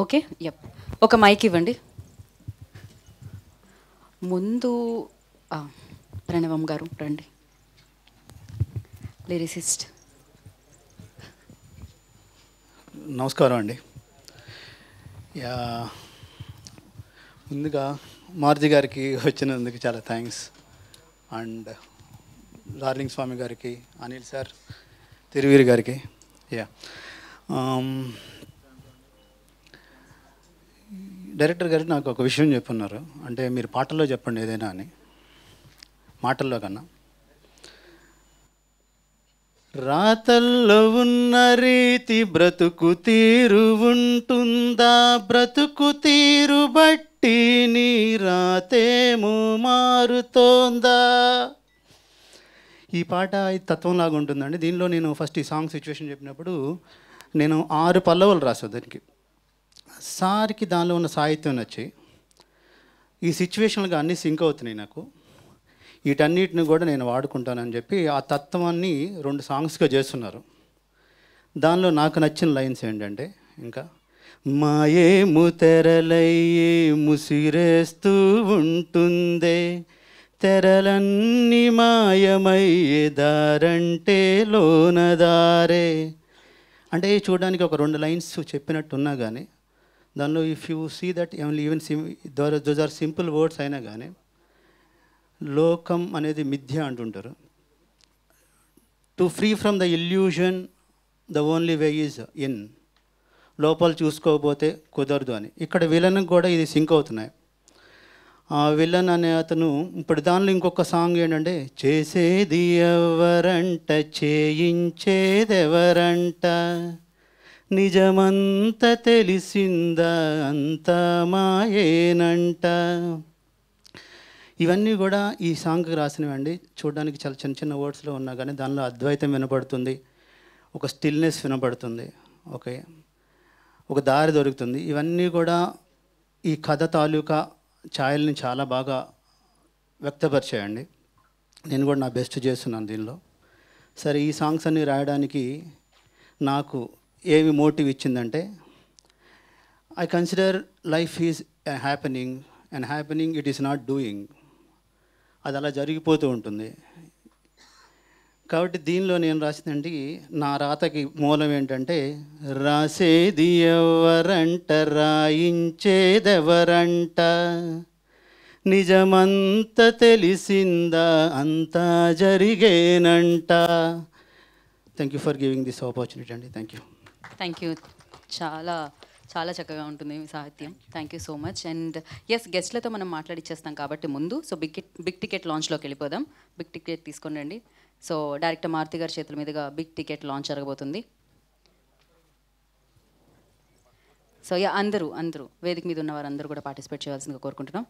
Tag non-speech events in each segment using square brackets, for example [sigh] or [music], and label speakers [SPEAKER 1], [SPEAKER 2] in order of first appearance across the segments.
[SPEAKER 1] Okay yup ఒక mic ఇవ్వండి ముందు ప్రణవం గారు రండి లిరిసిస్ట్ నమస్కారం అండి యా
[SPEAKER 2] ముందుగా మారుతి గారికి వచ్చినందుకు చాలా థ్యాంక్స్ అండ్ డార్లింగ్ స్వామి గారికి అనిల్ సార్ తిరువీరి గారికి యా um, డైరెక్టర్ గారు నాకు ఒక విషయం చెప్పున్నారు అంటే మీరు పాటల్లో చెప్పండి ఏదైనా అని మాటల్లో కన్నా రాతల్లో ఉన్న రీతి బ్రతుకు తీరు ఉంటుందా బ్రతుకు తీరు బట్టి నీ రాతేమో మారుతోందా ఈ పాట ఇది తత్వంలాగా ఉంటుందండి దీనిలో నేను ఫస్ట్ ఈ సాంగ్ సిచ్యువేషన్ చెప్పినప్పుడు నేను ఆరు పల్లవులు రాసాను దానికి సార్కి దానిలో ఉన్న సాహిత్యం నచ్చి ఈ సిచ్యువేషన్లు అన్నీ సింక్ అవుతున్నాయి నాకు వీటన్నిటిని కూడా నేను వాడుకుంటానని చెప్పి ఆ తత్వాన్ని రెండు సాంగ్స్గా చేస్తున్నారు దానిలో నాకు నచ్చిన లైన్స్ ఏంటంటే ఇంకా మాయే ముతెరలయ్యే ముసిరేస్తూ ఉంటుందే తెరలన్నీ మాయమయ్యే దారంటే లోనదారే అంటే చూడడానికి ఒక రెండు లైన్స్ చెప్పినట్టున్నా కానీ దానిలో if you see that only even seem those are simple words అయినా కానీ లోకం అనేది మిథ్య అంటుంటారు to free from the illusion the only way is in లోపాలు చూసుకోకపోతే కుదరదు అని ఇక్కడ విలన్కి కూడా ఇది సింక్ అవుతున్నాయి ఆ విలన్ అనే అతను ఇప్పుడు దానిలో ఇంకొక సాంగ్ ఏంటంటే చేసేది ఎవరంట ఎవరంటే నిజమంత తెలిసిందా అంత మాయేనంట ఇవన్నీ కూడా ఈ సాంగ్కి రాసినవండి చూడడానికి చాలా చిన్న చిన్న వర్డ్స్లో ఉన్నా కానీ దానిలో అద్వైతం వినపడుతుంది ఒక స్టిల్నెస్ వినపడుతుంది ఓకే ఒక దారి దొరుకుతుంది ఇవన్నీ కూడా ఈ కథ తాలూకా ఛాయల్ని చాలా బాగా వ్యక్తపరిచేయండి నేను కూడా నా బెస్ట్ చేస్తున్నాను దీనిలో సరే ఈ సాంగ్స్ అన్నీ రాయడానికి నాకు ఏమి మోటివ్ ఇచ్చిందంటే I consider life is happening and happening it is not doing అది అలా జరిగిపోతూ ఉంటుంది కాబట్టి దీనిలో నేను రాసిందంటే నా రాతకి మూలం ఏంటంటే రాసేది ఎవరంట రాయించేదెవరంట నిజమంత తెలిసిందా అంతా జరిగేనంట thank you for giving this opportunity అండి థ్యాంక్ యూ
[SPEAKER 1] థ్యాంక్ యూ చాలా చాలా చక్కగా ఉంటుంది మీ సాహిత్యం thank you so much and ఎస్ గెస్ట్లతో మనం మాట్లాడిచ్చేస్తాం కాబట్టి ముందు సో బిగ్ బిగ్ టికెట్ లాంచ్లోకి వెళ్ళిపోదాం బిగ్ టికెట్ తీసుకొని రండి సో డైరెక్టర్ మారుతి గారి చేతుల మీదుగా బిగ్ టికెట్ లాంచ్ జరగబోతుంది సో యా అందరూ అందరూ వేదిక మీద ఉన్న వారందరూ కూడా పార్టిసిపేట్ చేయాల్సిందిగా కోరుకుంటున్నాం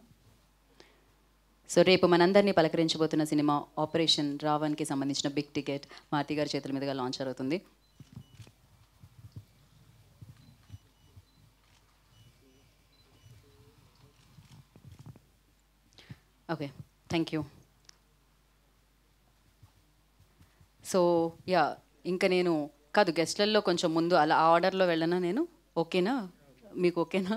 [SPEAKER 1] సో రేపు మనందరినీ పలకరించబోతున్న సినిమా ఆపరేషన్ రావణ్కి సంబంధించిన బిగ్ టికెట్ మారుతి గారి చేతుల మీదుగా లాంచ్ జరుగుతుంది Okay, thank you. So yeah ఇంకా నేను కాదు గెస్ట్లలో కొంచెం ముందు అలా ఆ ఆర్డర్లో వెళ్ళనా నేను ఓకేనా మీకు ఓకేనా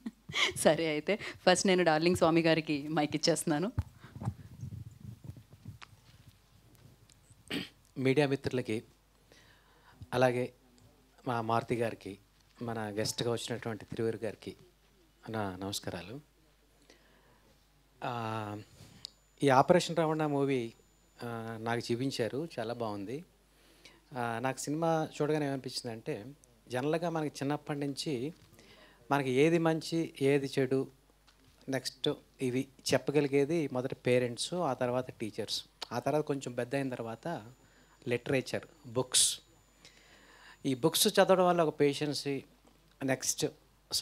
[SPEAKER 1] [laughs] సరే అయితే ఫస్ట్ నేను డార్లింగ్ స్వామి గారికి మైక్ ఇచ్చేస్తున్నాను
[SPEAKER 3] మీడియా మిత్రులకి అలాగే మా మారుతి గారికి మన గెస్ట్గా వచ్చినటువంటి తిరువేరు గారికి నా నమస్కారాలు ఈ ఆపరేషన్ రవణ మూవీ నాకు చూపించారు చాలా బాగుంది నాకు సినిమా చూడగానే ఏమనిపించింది అంటే జనరల్గా మనకి చిన్నప్పటి నుంచి మనకి ఏది మంచి ఏది చెడు నెక్స్ట్ ఇవి చెప్పగలిగేది మొదట పేరెంట్స్ ఆ తర్వాత టీచర్స్ ఆ తర్వాత కొంచెం పెద్ద అయిన తర్వాత లిటరేచర్ బుక్స్ ఈ బుక్స్ చదవడం వల్ల ఒక పేషెన్సీ నెక్స్ట్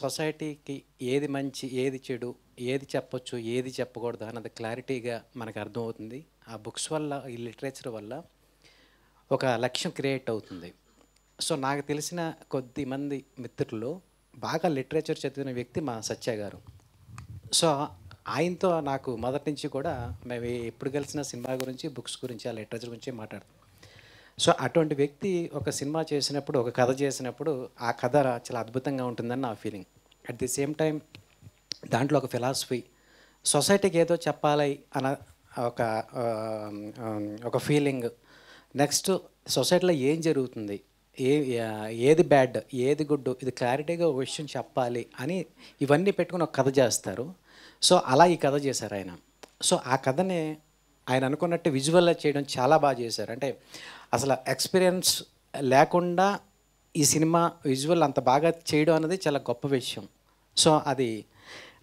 [SPEAKER 3] సొసైటీకి ఏది మంచి ఏది చెడు ఏది చెప్పొచ్చు ఏది చెప్పకూడదు అన్నది క్లారిటీగా మనకు అర్థమవుతుంది ఆ బుక్స్ వల్ల ఈ లిటరేచర్ వల్ల ఒక లక్ష్యం క్రియేట్ అవుతుంది సో నాకు తెలిసిన కొద్ది మంది మిత్రుల్లో బాగా లిటరేచర్ చదివిన వ్యక్తి మా సత్య గారు సో ఆయనతో నాకు మొదటి నుంచి కూడా మేము ఎప్పుడు కలిసిన సినిమా గురించి బుక్స్ గురించి ఆ లిటరేచర్ గురించి మాట్లాడుతాం సో అటువంటి వ్యక్తి ఒక సినిమా చేసినప్పుడు ఒక కథ చేసినప్పుడు ఆ కథ చాలా అద్భుతంగా ఉంటుందని నా feeling at the same time దాంట్లో ఒక ఫిలాసఫీ సొసైటీకి ఏదో చెప్పాలి అన్న ఒక ఒక ఫీలింగ్ నెక్స్ట్ సొసైటీలో ఏం జరుగుతుంది ఏ ఏది బ్యాడ్ ఏది గుడ్ ఇది క్లారిటీగా ఒక విషయం చెప్పాలి అని ఇవన్నీ పెట్టుకుని ఒక కథ చేస్తారు సో అలా ఈ కథ చేశారు ఆయన సో ఆ కథని ఆయన అనుకున్నట్టు విజువల్ చేయడం చాలా బాగా చేశారు అంటే అసలు ఎక్స్పీరియన్స్ లేకుండా ఈ సినిమా విజువల్ అంత బాగా చేయడం అనేది చాలా గొప్ప విషయం సో అది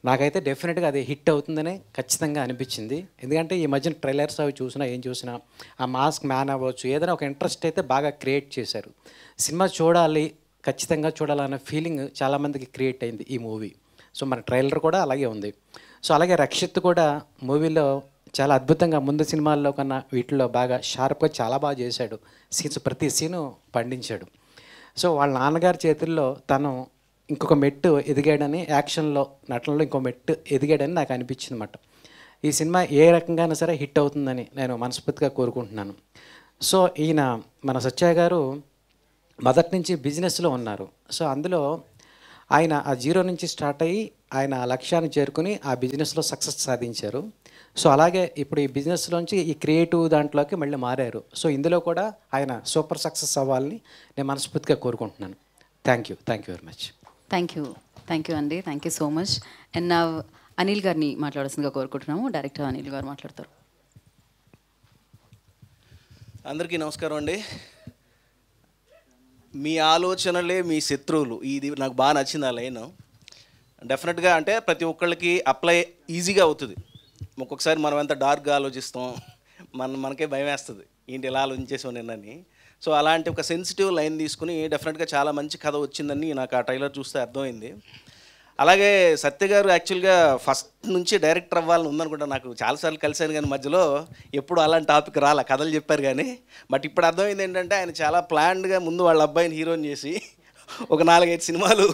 [SPEAKER 3] నాకైతే డెఫినెట్గా అది హిట్ అవుతుందని ఖచ్చితంగా అనిపించింది ఎందుకంటే ఈ మధ్యన ట్రైలర్స్ అవి చూసినా ఏం చూసినా ఆ మాస్క్ మ్యాన్ అవ్వచ్చు ఏదైనా ఒక ఇంట్రెస్ట్ అయితే బాగా క్రియేట్ చేశారు సినిమా చూడాలి ఖచ్చితంగా చూడాలన్న ఫీలింగ్ చాలామందికి క్రియేట్ అయింది ఈ మూవీ సో మన ట్రైలర్ కూడా అలాగే ఉంది సో అలాగే రక్షిత్ కూడా మూవీలో చాలా అద్భుతంగా ముందు సినిమాల్లో కన్నా వీటిలో బాగా షార్ప్గా చాలా బాగా చేశాడు సీన్స్ ప్రతి సీను పండించాడు సో వాళ్ళ నాన్నగారి చేతుల్లో తను ఇంకొక మెట్టు ఎదిగాడని యాక్షన్లో నటనలో ఇంకో మెట్టు ఎదిగాడని నాకు అనిపించింది అనమాట ఈ సినిమా ఏ రకంగా సరే హిట్ అవుతుందని నేను మనస్ఫూర్తిగా కోరుకుంటున్నాను సో ఈయన మన సత్య గారు మొదటి నుంచి బిజినెస్లో ఉన్నారు సో అందులో ఆయన ఆ జీరో నుంచి స్టార్ట్ అయ్యి ఆయన ఆ లక్ష్యాన్ని చేరుకుని ఆ బిజినెస్లో సక్సెస్ సాధించారు సో అలాగే ఇప్పుడు ఈ బిజినెస్లోంచి ఈ క్రియేటివ్ దాంట్లోకి మళ్ళీ మారారు సో ఇందులో కూడా ఆయన సూపర్ సక్సెస్ అవ్వాలని నేను మనస్ఫూర్తిగా కోరుకుంటున్నాను thank you thank you very much
[SPEAKER 1] thank you thank you అండి thank you so much and నా అనిల్ గారిని మాట్లాడాల్సిందిగా కోరుకుంటున్నాము డైరెక్టర్ అనిల్ గారు మాట్లాడతారు
[SPEAKER 4] అందరికీ నమస్కారం అండి మీ ఆలోచనలే మీ శత్రువులు ఇది నాకు బాగా నచ్చింది ఆ లైన్ డెఫినెట్గా అంటే ప్రతి ఒక్కళ్ళకి అప్లై ఈజీగా అవుతుంది ఒక్కొక్కసారి మనం ఎంత డార్క్గా ఆలోచిస్తాం మన మనకే భయం వేస్తుంది ఏంటి ఇలా ఆలోచించేసాం నిన్నని సో అలాంటి ఒక సెన్సిటివ్ లైన్ తీసుకుని డెఫినెట్గా చాలా మంచి కథ వచ్చిందని నాకు ఆ ట్రైలర్ చూస్తే అర్థమైంది అలాగే సత్య గారు యాక్చువల్గా ఫస్ట్ నుంచి డైరెక్టర్ అవ్వాలని ఉందనుకుంటా నాకు చాలాసార్లు కలిశాను కానీ మధ్యలో ఎప్పుడు అలాంటి టాపిక్ రాలే కథలు చెప్పారు కానీ బట్ ఇప్పుడు అర్థమైంది ఏంటంటే ఆయన చాలా ప్లాన్డ్గా ముందు వాళ్ళ అబ్బాయిని హీరోయిన్ చేసి ఒక నాలుగైదు సినిమాలు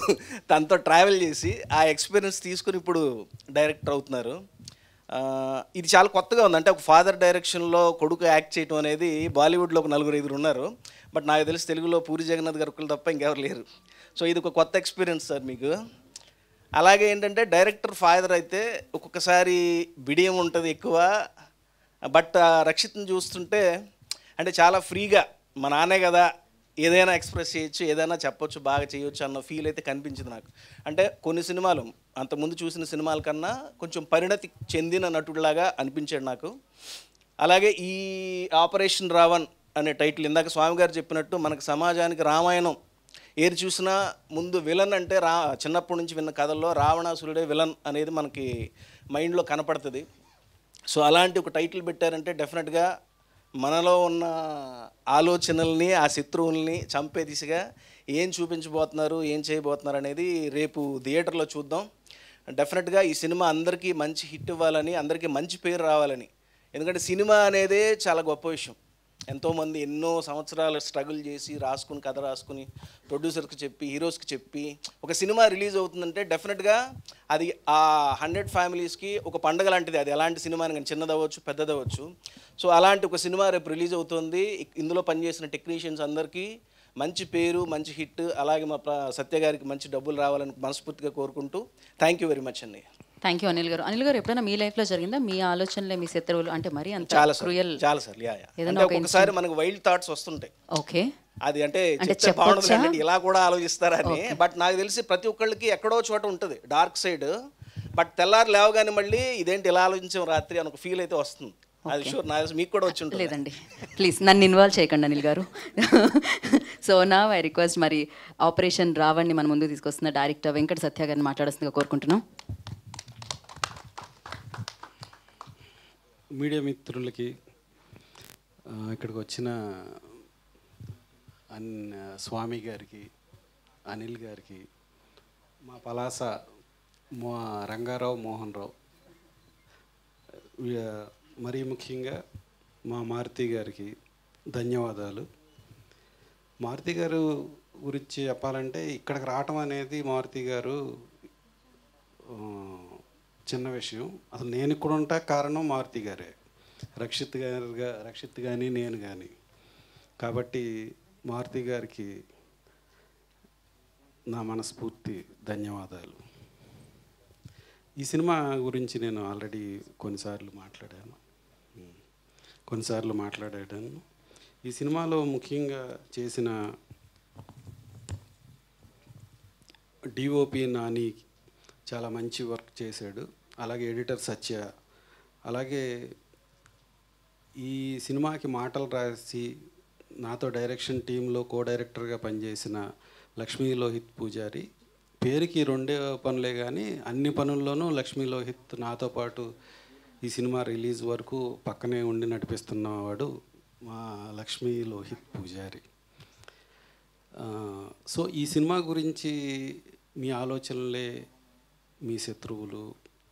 [SPEAKER 4] తనతో ట్రావెల్ చేసి ఆ ఎక్స్పీరియన్స్ తీసుకుని ఇప్పుడు డైరెక్టర్ అవుతున్నారు ఇది చాలా కొత్తగా ఉంది అంటే ఒక ఫాదర్ డైరెక్షన్లో కొడుకు యాక్ట్ చేయటం అనేది బాలీవుడ్లో ఒక నలుగురు ఐదుగురు ఉన్నారు బట్ నాకు తెలిసి తెలుగులో పూరి జగన్నాథ్ గారు ఒకళ్ళు తప్ప ఇంకెవరు లేరు సో ఇది ఒక కొత్త ఎక్స్పీరియన్స్ సార్ మీకు అలాగే ఏంటంటే డైరెక్టర్ ఫాదర్ అయితే ఒక్కొక్కసారి బిడియం ఉంటుంది ఎక్కువ బట్ రక్షిత్ని చూస్తుంటే అంటే చాలా ఫ్రీగా మా నాన్నే కదా ఏదైనా ఎక్స్ప్రెస్ చేయొచ్చు ఏదైనా చెప్పొచ్చు బాగా చేయొచ్చు అన్న ఫీల్ అయితే కనిపించింది నాకు అంటే కొన్ని సినిమాలు అంతకుముందు చూసిన సినిమాల కన్నా కొంచెం పరిణతి చెందిన నటుడిలాగా అనిపించాడు నాకు అలాగే ఈ ఆపరేషన్ రావణ్ అనే టైటిల్ ఇందాక స్వామి గారు చెప్పినట్టు మనకు సమాజానికి రామాయణం ఏది చూసినా ముందు విలన్ అంటే రా చిన్నప్పటి నుంచి విన్న కథల్లో రావణాసురుడే విలన్ అనేది మనకి మైండ్లో కనపడుతుంది సో అలాంటి ఒక టైటిల్ పెట్టారంటే డెఫినెట్గా మనలో ఉన్న ఆలోచనల్ని ఆ శత్రువుల్ని చంపే దిశగా ఏం చూపించబోతున్నారు ఏం చేయబోతున్నారు అనేది రేపు థియేటర్లో చూద్దాం డెఫినెట్గా ఈ సినిమా అందరికీ మంచి హిట్ ఇవ్వాలని అందరికీ మంచి పేరు రావాలని ఎందుకంటే సినిమా అనేదే చాలా గొప్ప విషయం ఎంతోమంది ఎన్నో సంవత్సరాలు స్ట్రగుల్ చేసి రాసుకుని కథ రాసుకుని ప్రొడ్యూసర్కి చెప్పి హీరోస్కి చెప్పి ఒక సినిమా రిలీజ్ అవుతుందంటే డెఫినెట్గా అది ఆ హండ్రెడ్ ఫ్యామిలీస్కి ఒక పండగ లాంటిది అది ఎలాంటి సినిమా కానీ చిన్నదవ్వచ్చు పెద్దదవ్వచ్చు సో అలాంటి ఒక సినిమా రేపు రిలీజ్ అవుతుంది ఇందులో పనిచేసిన టెక్నీషియన్స్ అందరికీ మంచి పేరు మంచి హిట్ అలాగే మా సత్య గారికి మంచి డబ్బులు రావాలని మనస్ఫూర్తిగా కోరుకుంటూ థ్యాంక్ యూ వెరీ మచ్ అండి
[SPEAKER 1] థ్యాంక్ యూ అనిల్ గారు అనిల్ గారు ఎప్పుడైనా మీ లైఫ్ లో జరిగిందా మీ ఆలోచనలే మీ శత్రువులు అంటే మరి అంత చాలా క్రూయల్
[SPEAKER 4] చాలా సార్ యా ఏదైనా ఒకసారి మనకు వైల్డ్ థాట్స్ వస్తుంటాయి ఓకే అది అంటే చెప్తే బాగుంటుంది ఇలా కూడా ఆలోచిస్తారని బట్ నాకు తెలిసి ప్రతి ఒక్కళ్ళకి ఎక్కడో చోట ఉంటుంది డార్క్ సైడ్ బట్ తెల్లారు లేవగానే మళ్ళీ ఇదేంటి ఇలా ఆలోచించాం రాత్రి అని ఒక ఫీల్ అయితే వస్తుంది అది షూర్ నా మీకు
[SPEAKER 1] కూడా వచ్చి లేదండి ప్లీజ్ నన్ను ఇన్వాల్వ్ చేయకండి అనిల్ గారు సో నా ఐ రిక్వెస్ట్ మరి ఆపరేషన్ రావణ్ని మన ముందు తీసుకొస్తున్న డైరెక్టర్ వెంకట సత్య గారిని మాట్లాడుతుందిగా కోరుకుంటున్నాం
[SPEAKER 5] మీడియా మిత్రులకి ఇక్కడికి వచ్చిన అన్ స్వామి గారికి అనిల్ గారికి మా పలాస మా రంగారావు మోహన్ రావు మరీ ముఖ్యంగా మా మారుతి గారికి ధన్యవాదాలు మారుతి గారు గురించి చెప్పాలంటే ఇక్కడికి రావటం అనేది మారుతి గారు చిన్న విషయం అసలు నేను ఇక్కడ ఉంటా కారణం మారుతి గారే రక్షిత్ గారుగా రక్షిత్ కానీ నేను కానీ కాబట్టి మారుతి గారికి నా మనస్ఫూర్తి ధన్యవాదాలు ఈ సినిమా గురించి నేను ఆల్రెడీ కొన్నిసార్లు మాట్లాడాను కొన్నిసార్లు మాట్లాడాను ఈ సినిమాలో ముఖ్యంగా చేసిన డిఓపి నాని చాలా మంచి వర్క్ చేశాడు అలాగే ఎడిటర్ సత్య అలాగే ఈ సినిమాకి మాటలు రాసి నాతో డైరెక్షన్ టీంలో కో డైరెక్టర్గా పనిచేసిన లక్ష్మీ లోహిత్ పూజారి పేరుకి రెండే పనులే కానీ అన్ని పనుల్లోనూ లక్ష్మీ లోహిత్ నాతో పాటు ఈ సినిమా రిలీజ్ వరకు పక్కనే ఉండి నడిపిస్తున్నవాడు మా లక్ష్మీ లోహిత్ పూజారి సో ఈ సినిమా గురించి మీ ఆలోచనలే మీ శత్రువులు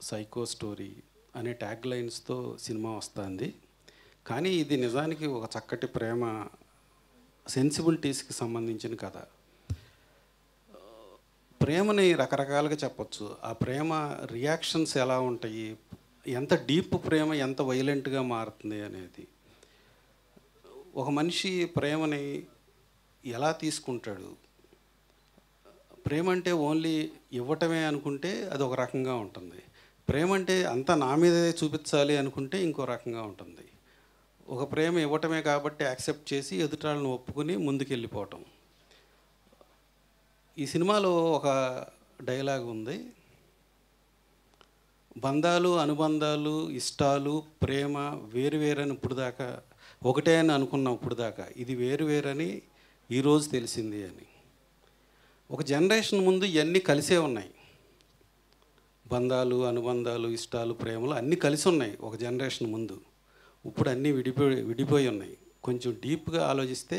[SPEAKER 5] సైకో స్టోరీ అనే ట్యాగ్ లైన్స్తో సినిమా వస్తుంది కానీ ఇది నిజానికి ఒక చక్కటి ప్రేమ సెన్సిబిలిటీస్కి సంబంధించిన కథ ప్రేమని రకరకాలుగా చెప్పచ్చు ఆ ప్రేమ రియాక్షన్స్ ఎలా ఉంటాయి ఎంత డీప్ ప్రేమ ఎంత వైలెంట్గా మారుతుంది అనేది ఒక మనిషి ప్రేమని ఎలా తీసుకుంటాడు ప్రేమ అంటే ఓన్లీ ఇవ్వటమే అనుకుంటే అది ఒక రకంగా ఉంటుంది ప్రేమ అంటే అంత నా మీదే చూపించాలి అనుకుంటే ఇంకో రకంగా ఉంటుంది ఒక ప్రేమ ఇవ్వటమే కాబట్టి యాక్సెప్ట్ చేసి ఎదుటాలను ఒప్పుకుని ముందుకెళ్ళిపోవటం ఈ సినిమాలో ఒక డైలాగ్ ఉంది బంధాలు అనుబంధాలు ఇష్టాలు ప్రేమ వేరు వేరని ఇప్పుడు దాకా ఒకటే అని అనుకున్నాం ఇప్పుడు దాకా ఇది వేరు వేరని ఈరోజు తెలిసింది అని ఒక జనరేషన్ ముందు ఇవన్నీ కలిసే ఉన్నాయి బంధాలు అనుబంధాలు ఇష్టాలు ప్రేమలు అన్నీ కలిసి ఉన్నాయి ఒక జనరేషన్ ముందు ఇప్పుడు అన్నీ విడిపోయి విడిపోయి ఉన్నాయి కొంచెం డీప్గా ఆలోచిస్తే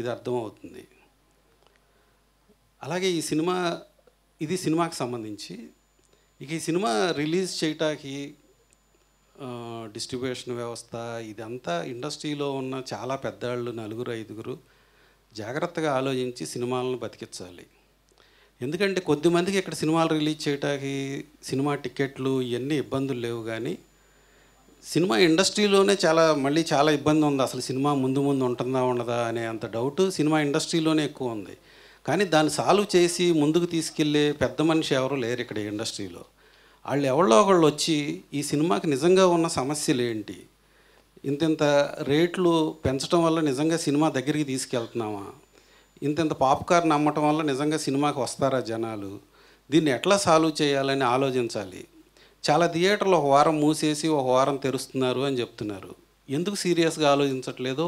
[SPEAKER 5] ఇది అర్థమవుతుంది అలాగే ఈ సినిమా ఇది సినిమాకి సంబంధించి ఇక ఈ సినిమా రిలీజ్ చేయటానికి డిస్ట్రిబ్యూషన్ వ్యవస్థ ఇదంతా ఇండస్ట్రీలో ఉన్న చాలా పెద్దవాళ్ళు నలుగురు ఐదుగురు జాగ్రత్తగా ఆలోచించి సినిమాలను బతికించాలి ఎందుకంటే కొద్దిమందికి ఇక్కడ సినిమాలు రిలీజ్ చేయడానికి సినిమా టిక్కెట్లు ఇవన్నీ ఇబ్బందులు లేవు కానీ సినిమా ఇండస్ట్రీలోనే చాలా మళ్ళీ చాలా ఇబ్బంది ఉంది అసలు సినిమా ముందు ముందు ఉంటుందా ఉండదా అనే అంత డౌట్ సినిమా ఇండస్ట్రీలోనే ఎక్కువ ఉంది కానీ దాన్ని సాల్వ్ చేసి ముందుకు తీసుకెళ్ళే పెద్ద మనిషి ఎవరు లేరు ఇక్కడ ఇండస్ట్రీలో వాళ్ళు ఎవరో ఒకళ్ళు వచ్చి ఈ సినిమాకి నిజంగా ఉన్న సమస్యలు ఏంటి ఇంతింత రేట్లు పెంచడం వల్ల నిజంగా సినిమా దగ్గరికి తీసుకెళ్తున్నామా ఇంత పాప్కార్న్ అమ్మటం వల్ల నిజంగా సినిమాకి వస్తారా జనాలు దీన్ని ఎట్లా సాల్వ్ చేయాలని ఆలోచించాలి చాలా థియేటర్లు ఒక వారం మూసేసి ఒక వారం తెరుస్తున్నారు అని చెప్తున్నారు ఎందుకు సీరియస్గా ఆలోచించట్లేదో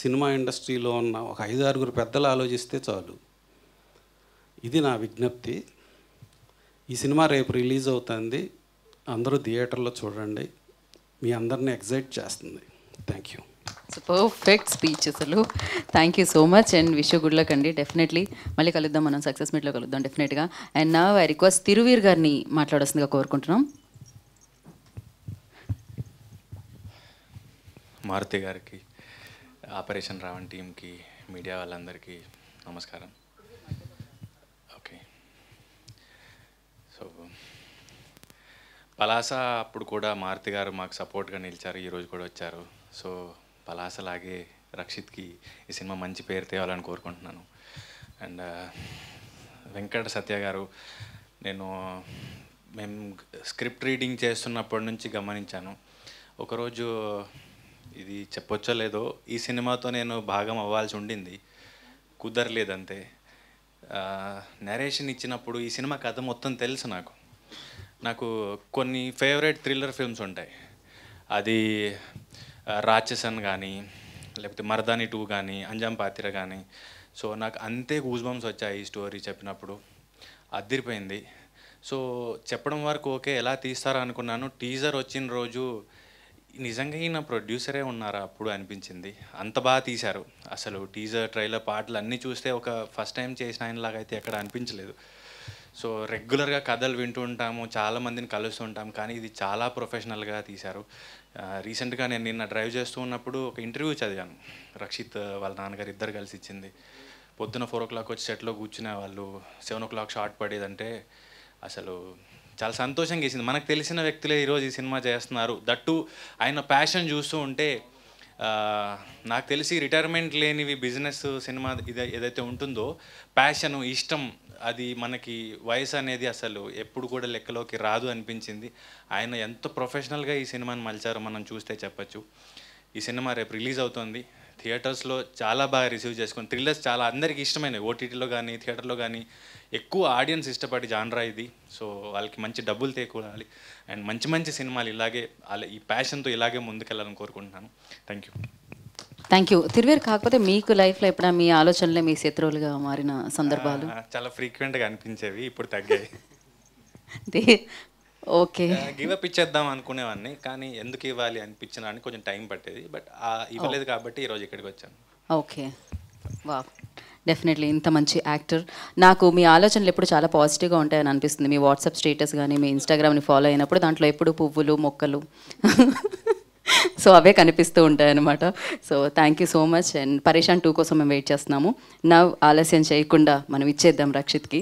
[SPEAKER 5] సినిమా ఇండస్ట్రీలో ఉన్న ఒక ఐదు ఆరుగురు పెద్దలు ఆలోచిస్తే చాలు ఇది నా విజ్ఞప్తి ఈ సినిమా రేపు రిలీజ్ అవుతుంది అందరూ థియేటర్లో చూడండి మీ అందరిని ఎగ్జైట్ చేస్తుంది
[SPEAKER 1] థ్యాంక్ యూ పర్ఫెక్ట్ స్పీచ్ అసలు thank you so much and wish good luck అండి డెఫినెట్లీ మళ్ళీ కలుద్దాం మనం సక్సెస్ మీట్లో కలుద్దాం డెఫినెట్గా అండ్ నా ఐ రిక్వెస్ట్ తిరువీర్ గారిని మాట్లాడాల్సిందిగా కోరుకుంటున్నాం
[SPEAKER 6] మారుతి గారికి ఆపరేషన్ రావణ్ టీంకి మీడియా వాళ్ళందరికీ నమస్కారం ఓకే సో పలాస అప్పుడు కూడా మారుతి గారు మాకు సపోర్ట్గా నిలిచారు ఈరోజు కూడా వచ్చారు సో పలాసలాగే రక్షిత్కి ఈ సినిమా మంచి పేరు తేవాలని కోరుకుంటున్నాను అండ్ వెంకట సత్య గారు నేను మేము స్క్రిప్ట్ రీడింగ్ చేస్తున్నప్పటి నుంచి గమనించాను ఒకరోజు ఇది చెప్పొచ్చో లేదో ఈ సినిమాతో నేను భాగం అవ్వాల్సి ఉండింది కుదరలేదంతే నరేషన్ ఇచ్చినప్పుడు ఈ సినిమా కథ మొత్తం తెలుసు నాకు నాకు కొన్ని ఫేవరెట్ థ్రిల్లర్ ఫిల్మ్స్ ఉంటాయి అది రాక్షసన్ కానీ లేకపోతే మర్దాని టూ కానీ అంజాం పాత్ర కానీ సో నాకు అంతే గూజ్బంప్స్ వచ్చాయి ఈ స్టోరీ చెప్పినప్పుడు అదిరిపోయింది సో చెప్పడం వరకు ఓకే ఎలా తీస్తారో అనుకున్నాను టీజర్ వచ్చిన రోజు నిజంగా ఈయన ప్రొడ్యూసరే ఉన్నారా అప్పుడు అనిపించింది అంత బాగా తీశారు అసలు టీజర్ ట్రైలర్ పాటలు అన్నీ చూస్తే ఒక ఫస్ట్ టైం చేసిన ఆయనలాగా అయితే ఎక్కడ అనిపించలేదు సో రెగ్యులర్గా కథలు వింటూ ఉంటాము చాలామందిని కలుస్తుంటాం కానీ ఇది చాలా ప్రొఫెషనల్గా తీశారు రీసెంట్గా నేను నిన్న డ్రైవ్ చేస్తూ ఉన్నప్పుడు ఒక ఇంటర్వ్యూ చదివాను రక్షిత్ వాళ్ళ నాన్నగారు ఇద్దరు కలిసి ఇచ్చింది పొద్దున ఫోర్ ఓ క్లాక్ వచ్చి సెట్లో కూర్చునే వాళ్ళు సెవెన్ ఓ క్లాక్ షార్ట్ పడేదంటే అసలు చాలా సంతోషంగా వేసింది మనకు తెలిసిన వ్యక్తులే ఈరోజు ఈ సినిమా చేస్తున్నారు దట్టు ఆయన ప్యాషన్ చూస్తూ ఉంటే నాకు తెలిసి రిటైర్మెంట్ లేనివి బిజినెస్ సినిమా ఇది ఏదైతే ఉంటుందో ప్యాషన్ ఇష్టం అది మనకి వయసు అనేది అసలు ఎప్పుడు కూడా లెక్కలోకి రాదు అనిపించింది ఆయన ఎంత ప్రొఫెషనల్గా ఈ సినిమాని మలిచారో మనం చూస్తే చెప్పచ్చు ఈ సినిమా రేపు రిలీజ్ అవుతుంది థియేటర్స్లో చాలా బాగా రిసీవ్ చేసుకుని థ్రిల్లర్స్ చాలా అందరికీ ఇష్టమైనవి ఓటీటీలో కానీ థియేటర్లో కానీ ఎక్కువ ఆడియన్స్ ఇష్టపడి జాన్రా ఇది సో వాళ్ళకి మంచి డబ్బులు తేకూడాలి అండ్ మంచి మంచి సినిమాలు ఇలాగే ఈ ప్యాషన్తో ఇలాగే ముందుకెళ్ళాలని కోరుకుంటున్నాను thank you
[SPEAKER 1] thank you Thiruveer కాకపోతే మీకు లైఫ్లో ఎప్పుడైనా మీ ఆలోచనలే మీ శత్రువులుగా మారిన సందర్భాలు
[SPEAKER 6] చాలా ఫ్రీక్వెంట్గా అనిపించేవి ఇప్పుడు తగ్గాయి
[SPEAKER 1] ఓకే గివప్
[SPEAKER 6] ఇచ్చేద్దాం అనుకునేవాన్ని కానీ ఎందుకు ఇవ్వాలి అని కొంచెం టైం పట్టేది బట్ ఇవ్వలేదు కాబట్టి ఈరోజు ఇక్కడికి వచ్చాను
[SPEAKER 1] ఓకే వా డెఫినెట్లీ ఇంత మంచి యాక్టర్ నాకు మీ ఆలోచనలు ఎప్పుడు చాలా పాజిటివ్గా ఉంటాయని అనిపిస్తుంది మీ వాట్సాప్ స్టేటస్ కానీ మీ ఇన్స్టాగ్రామ్ని ఫాలో అయినప్పుడు దాంట్లో ఎప్పుడు పువ్వులు మొక్కలు సో అవే కనిపిస్తూ ఉంటాయి అనమాట so thank you so much and Pareshan two కోసం మేము వెయిట్ చేస్తున్నాము నవ్ ఆలస్యం చేయకుండా మనం ఇచ్చేద్దాం రక్షిత్కి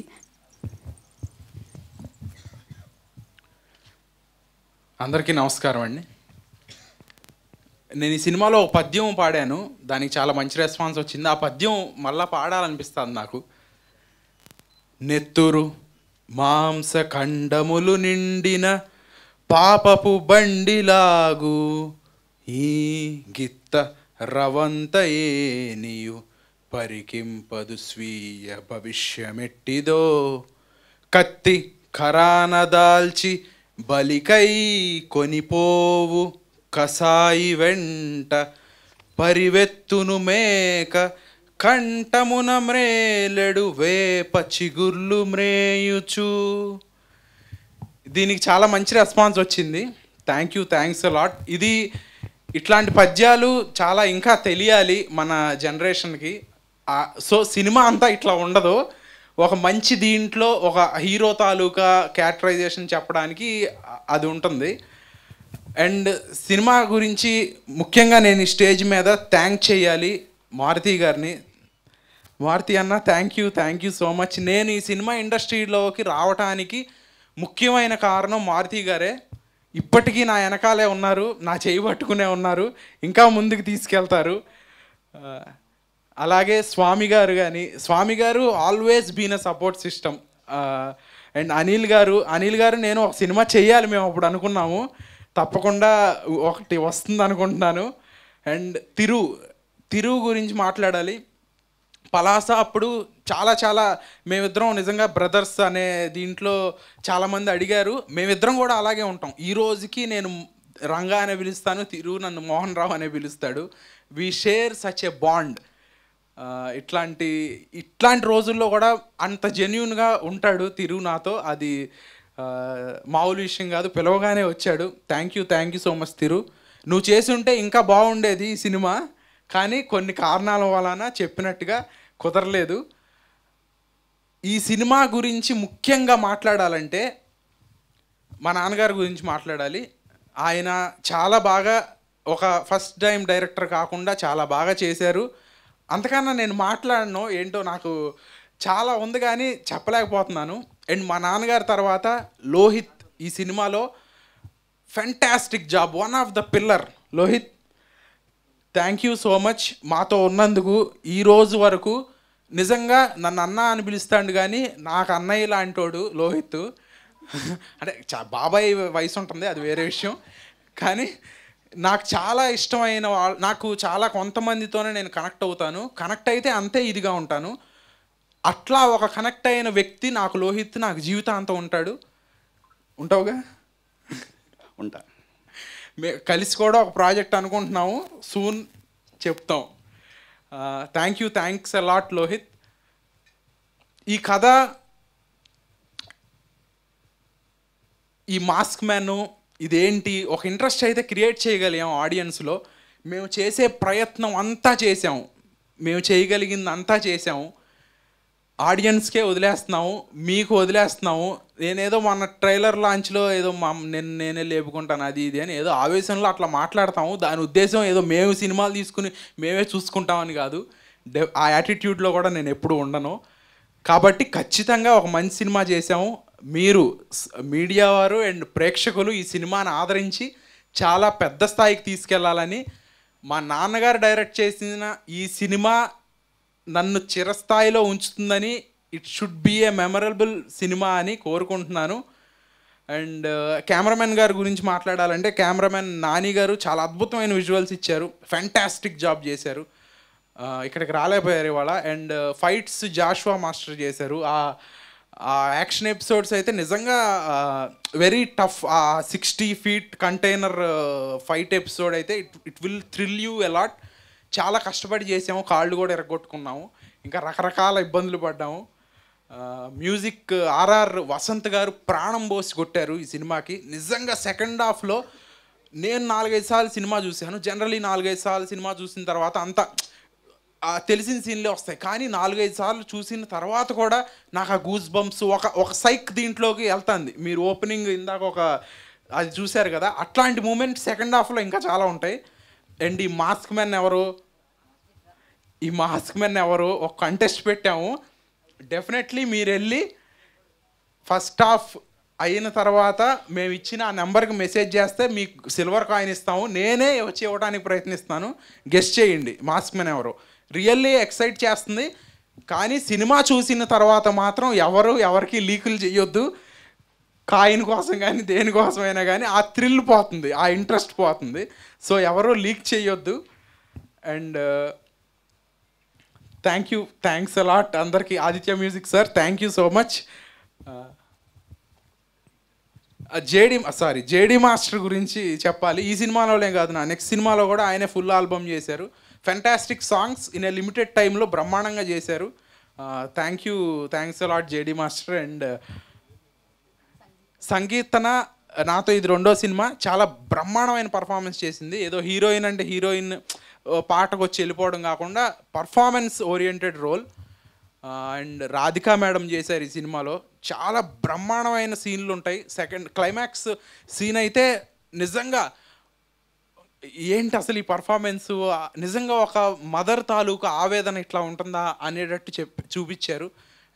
[SPEAKER 7] అందరికీ నమస్కారం అండి నేను ఈ సినిమాలో ఒక పద్యం పాడాను దానికి చాలా మంచి రెస్పాన్స్ వచ్చింది ఆ పద్యం మళ్ళీ పాడాలనిపిస్తుంది నాకు నెత్తురు మాంసఖండములు నిండిన పాపపు బండిలాగు ఈ గిత్త ఏనియు పరికింపదు స్వీయ భవిష్యమెట్టిదో కత్తి ఖరాన దాల్చి బలికై కొనిపోవు కసాయి వెంట పరివెత్తును మేక కంఠమున మ్రేలెడు వేప చిగుర్లు మ్రేయుచు దీనికి చాలా మంచి రెస్పాన్స్ వచ్చింది థ్యాంక్ యూ థ్యాంక్స్ లాట్ ఇది ఇట్లాంటి పద్యాలు చాలా ఇంకా తెలియాలి మన జనరేషన్కి సో సినిమా అంతా ఇట్లా ఉండదు ఒక మంచి దీంట్లో ఒక హీరో తాలూకా క్యారెక్టరైజేషన్ చెప్పడానికి అది ఉంటుంది అండ్ సినిమా గురించి ముఖ్యంగా నేను ఈ స్టేజ్ మీద థ్యాంక్ చేయాలి మారుతి గారిని మారుతి అన్న thank you thank you so much నేను ఈ సినిమా ఇండస్ట్రీలోకి రావటానికి ముఖ్యమైన కారణం మారుతి గారే ఇప్పటికీ నా వెనకాలే ఉన్నారు నా చేయి పట్టుకునే ఉన్నారు ఇంకా ముందుకు తీసుకెళ్తారు అలాగే స్వామి గారు కానీ Swamy garu always been a support system and Anil garu Anil గారు నేను ఒక సినిమా చేయాలి మేము అప్పుడు అనుకున్నాము తప్పకుండా ఒకటి వస్తుంది అనుకుంటున్నాను అండ్ తిరు తిరు గురించి మాట్లాడాలి పలాస అప్పుడు చాలా చాలా మేమిద్దరం నిజంగా బ్రదర్స్ అనే దీంట్లో చాలామంది అడిగారు మేమిద్దరం కూడా అలాగే ఉంటాం ఈ రోజుకి నేను రంగా అనే పిలుస్తాను తిరుగు నన్ను మోహన్ రావు అనే పిలుస్తాడు we share such a bond ఇట్లాంటి ఇట్లాంటి రోజుల్లో కూడా అంత జెన్యున్గా ఉంటాడు తిరు నాతో అది మామూలు విషయం కాదు పిలవగానే వచ్చాడు thank you thank you so much Thiru నువ్వు చేసి ఉంటే ఇంకా బాగుండేది ఈ సినిమా కానీ కొన్ని కారణాల వలన చెప్పినట్టుగా కుదరలేదు ఈ సినిమా గురించి ముఖ్యంగా మాట్లాడాలంటే మా నాన్నగారి గురించి మాట్లాడాలి ఆయన చాలా బాగా ఒక ఫస్ట్ టైం డైరెక్టర్ కాకుండా చాలా బాగా చేశారు అంతకన్నా నేను మాట్లాడను ఏంటో నాకు చాలా ఉంది కానీ చెప్పలేకపోతున్నాను అండ్ మా నాన్నగారి తర్వాత లోహిత్ ఈ సినిమాలో fantastic job one of the pillar Lohith thank you so much మాతో ఉన్నందుకు ఈరోజు వరకు నిజంగా నన్ను అన్న అని పిలుస్తాడు కానీ నాకు అన్నయ్య లాంటోడు లోహిత్ అంటే బాబాయ్ వయసు ఉంటుంది అది వేరే విషయం కానీ నాకు చాలా ఇష్టమైన నాకు చాలా కొంతమందితోనే నేను కనెక్ట్ అవుతాను కనెక్ట్ అయితే అంతే ఇదిగా ఉంటాను అట్లా ఒక కనెక్ట్ అయిన వ్యక్తి నాకు లోహిత్ నాకు జీవితాంతం ఉంటాడు ఉంటావుగా ఉంటా కలిసి కూడా ఒక ప్రాజెక్ట్ అనుకుంటున్నాము సూన్ చెప్తాం thank you thanks a lot Lohith ఈ కథ ఈ మాస్క్ మ్యాను ఇదేంటి ఒక ఇంట్రెస్ట్ అయితే క్రియేట్ చేయగలిగాం ఆడియన్స్లో మేము చేసే ప్రయత్నం అంతా చేసాము మేము చేయగలిగింది అంతా చేసాము ఆడియన్స్కే వదిలేస్తున్నాము మీకు వదిలేస్తున్నాము నేనేదో మన ట్రైలర్ లాంచ్లో ఏదో మా నేను నేనే లేపుకుంటాను అది ఇది అని ఏదో ఆవేశంలో అట్లా మాట్లాడతాము దాని ఉద్దేశం ఏదో మేము సినిమాలు తీసుకుని మేమే చూసుకుంటామని కాదు ఆ యాటిట్యూడ్లో కూడా నేను ఎప్పుడు ఉండను కాబట్టి ఖచ్చితంగా ఒక మంచి సినిమా చేసాము మీరు మీడియా వారు అండ్ ప్రేక్షకులు ఈ సినిమాను ఆదరించి చాలా పెద్ద స్థాయికి తీసుకెళ్లాలని మా నాన్నగారు డైరెక్ట్ చేసిన ఈ సినిమా నన్ను చిరస్థాయిలో ఉంచుతుందని it should be a memorable సినిమా అని కోరుకుంటున్నాను అండ్ కెమెరామెన్ uh, గారి గురించి మాట్లాడాలంటే కెమెరామెన్ నాని గారు చాలా అద్భుతమైన విజువల్స్ ఇచ్చారు ఫ్యాంటాస్టిక్ జాబ్ చేశారు uh, ఇక్కడికి రాలేకపోయారు ఇవాళ అండ్ ఫైట్స్ జాషువా మాస్టర్ చేశారు ఆ ఆ యాక్షన్ ఎపిసోడ్స్ అయితే నిజంగా వెరీ uh, టఫ్ ఆ sixty feet container fight episode అయితే it it will thrill you a lot చాలా కష్టపడి చేసాము కాళ్ళు కూడా ఎరగొట్టుకున్నాము ఇంకా రకరకాల ఇబ్బందులు పడ్డాము మ్యూజిక్ ఆర్ఆర్ వసంత్ గారు ప్రాణం పోసి కొట్టారు ఈ సినిమాకి నిజంగా సెకండ్ హాఫ్లో నేను నాలుగైదు సార్లు సినిమా చూశాను జనరలీ నాలుగైదు సార్లు సినిమా చూసిన తర్వాత అంత తెలిసిన సీన్లే వస్తాయి కానీ నాలుగైదు సార్లు చూసిన తర్వాత కూడా నాకు ఆ గూస్ బంప్స్ ఒక ఒక సైక్ దీంట్లోకి వెళ్తుంది మీరు ఓపెనింగ్ ఇందాక ఒక అది చూశారు కదా అట్లాంటి మూమెంట్ సెకండ్ హాఫ్లో ఇంకా చాలా ఉంటాయి అండ్ ఈ మాస్క్ మెన్ ఎవరు ఈ మాస్క్ మెన్ ఎవరు ఒక కంటెస్ట్ పెట్టాము డెఫినెట్లీ మీరు వెళ్ళి ఫస్ట్ హాఫ్ అయిన తర్వాత మేము ఇచ్చిన ఆ నెంబర్కి మెసేజ్ చేస్తే మీకు సిల్వర్ కాయిన్ ఇస్తాము నేనే వచ్చి ఇవ్వడానికి ప్రయత్నిస్తాను గెస్ట్ చేయండి మాస్క్ మెన్ ఎవరు రియల్లీ ఎక్సైట్ చేస్తుంది కానీ సినిమా చూసిన తర్వాత మాత్రం ఎవరు ఎవరికి లీకులు చేయొద్దు కాయిన్ కోసం కానీ దేనికోసమైనా కానీ ఆ థ్రిల్ పోతుంది ఆ ఇంట్రెస్ట్ పోతుంది సో ఎవరు లీక్ చేయొద్దు and thank you thanks a lot అందరికీ Aditya music sir thank you so much JD sorry JD master గురించి చెప్పాలి ఈ సినిమాలోనే కాదు నా నెక్స్ట్ సినిమాలో కూడా ఆయనే ఫుల్ ఆల్బమ్ చేశారు fantastic songs in a limited టైంలో బ్రహ్మాండంగా చేశారు thank you thanks a lot JD master and సంగీతన నాతో ఇది రెండో సినిమా చాలా బ్రహ్మాండమైన పర్ఫార్మెన్స్ చేసింది ఏదో హీరోయిన్ అంటే హీరోయిన్ పాటకు వచ్చి వెళ్ళిపోవడం కాకుండా performance oriented role and Radhika madam చేశారు ఈ సినిమాలో చాలా బ్రహ్మాండమైన సీన్లు ఉంటాయి సెకండ్ క్లైమాక్స్ సీన్ అయితే నిజంగా ఏంటి అసలు ఈ పర్ఫార్మెన్స్ నిజంగా ఒక మదర్ తాలూకు ఆవేదన ఇట్లా ఉంటుందా అనేటట్టు చెప్ చూపించారు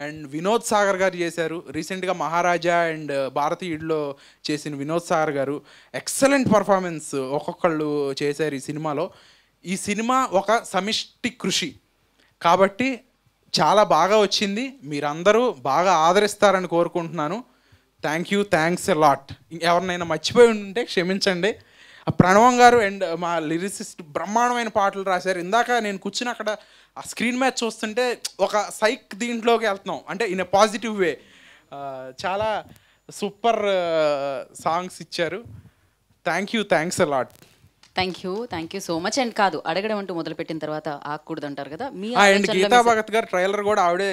[SPEAKER 7] అండ్ వినోద్ సాగర్ గారు చేశారు రీసెంట్గా మహారాజా అండ్ భారతీయుడిలో చేసిన వినోద్ సాగర్ గారు ఎక్సలెంట్ పర్ఫార్మెన్స్ ఒక్కొక్కళ్ళు చేశారు ఈ సినిమాలో ఈ సినిమా ఒక సమిష్టి కృషి కాబట్టి చాలా బాగా వచ్చింది మీరందరూ బాగా ఆదరిస్తారని కోరుకుంటున్నాను thank you thanks a lot ఎవరినైనా మర్చిపోయి ఉంటే క్షమించండి ప్రణవం గారు అండ్ మా లిరిసిస్ట్ బ్రహ్మాండమైన పాటలు రాశారు ఇందాక నేను కూర్చుని అక్కడ ఆ స్క్రీన్ మ్యాచ్ చూస్తుంటే ఒక సైక్ దీంట్లోకి వెళ్తున్నాం అంటే ఇన్ ఎ పాజిటివ్ వే చాలా సూపర్ సాంగ్స్ ఇచ్చారు thank you thanks lot
[SPEAKER 1] thank you thank you so much and కాదు అడగడం అంటూ మొదలు పెట్టిన తర్వాత ఆకూడదు అంటారు కదా మీ అండ్ గీతా
[SPEAKER 7] భగత్ గారు ట్రైలర్ కూడా ఆవిడే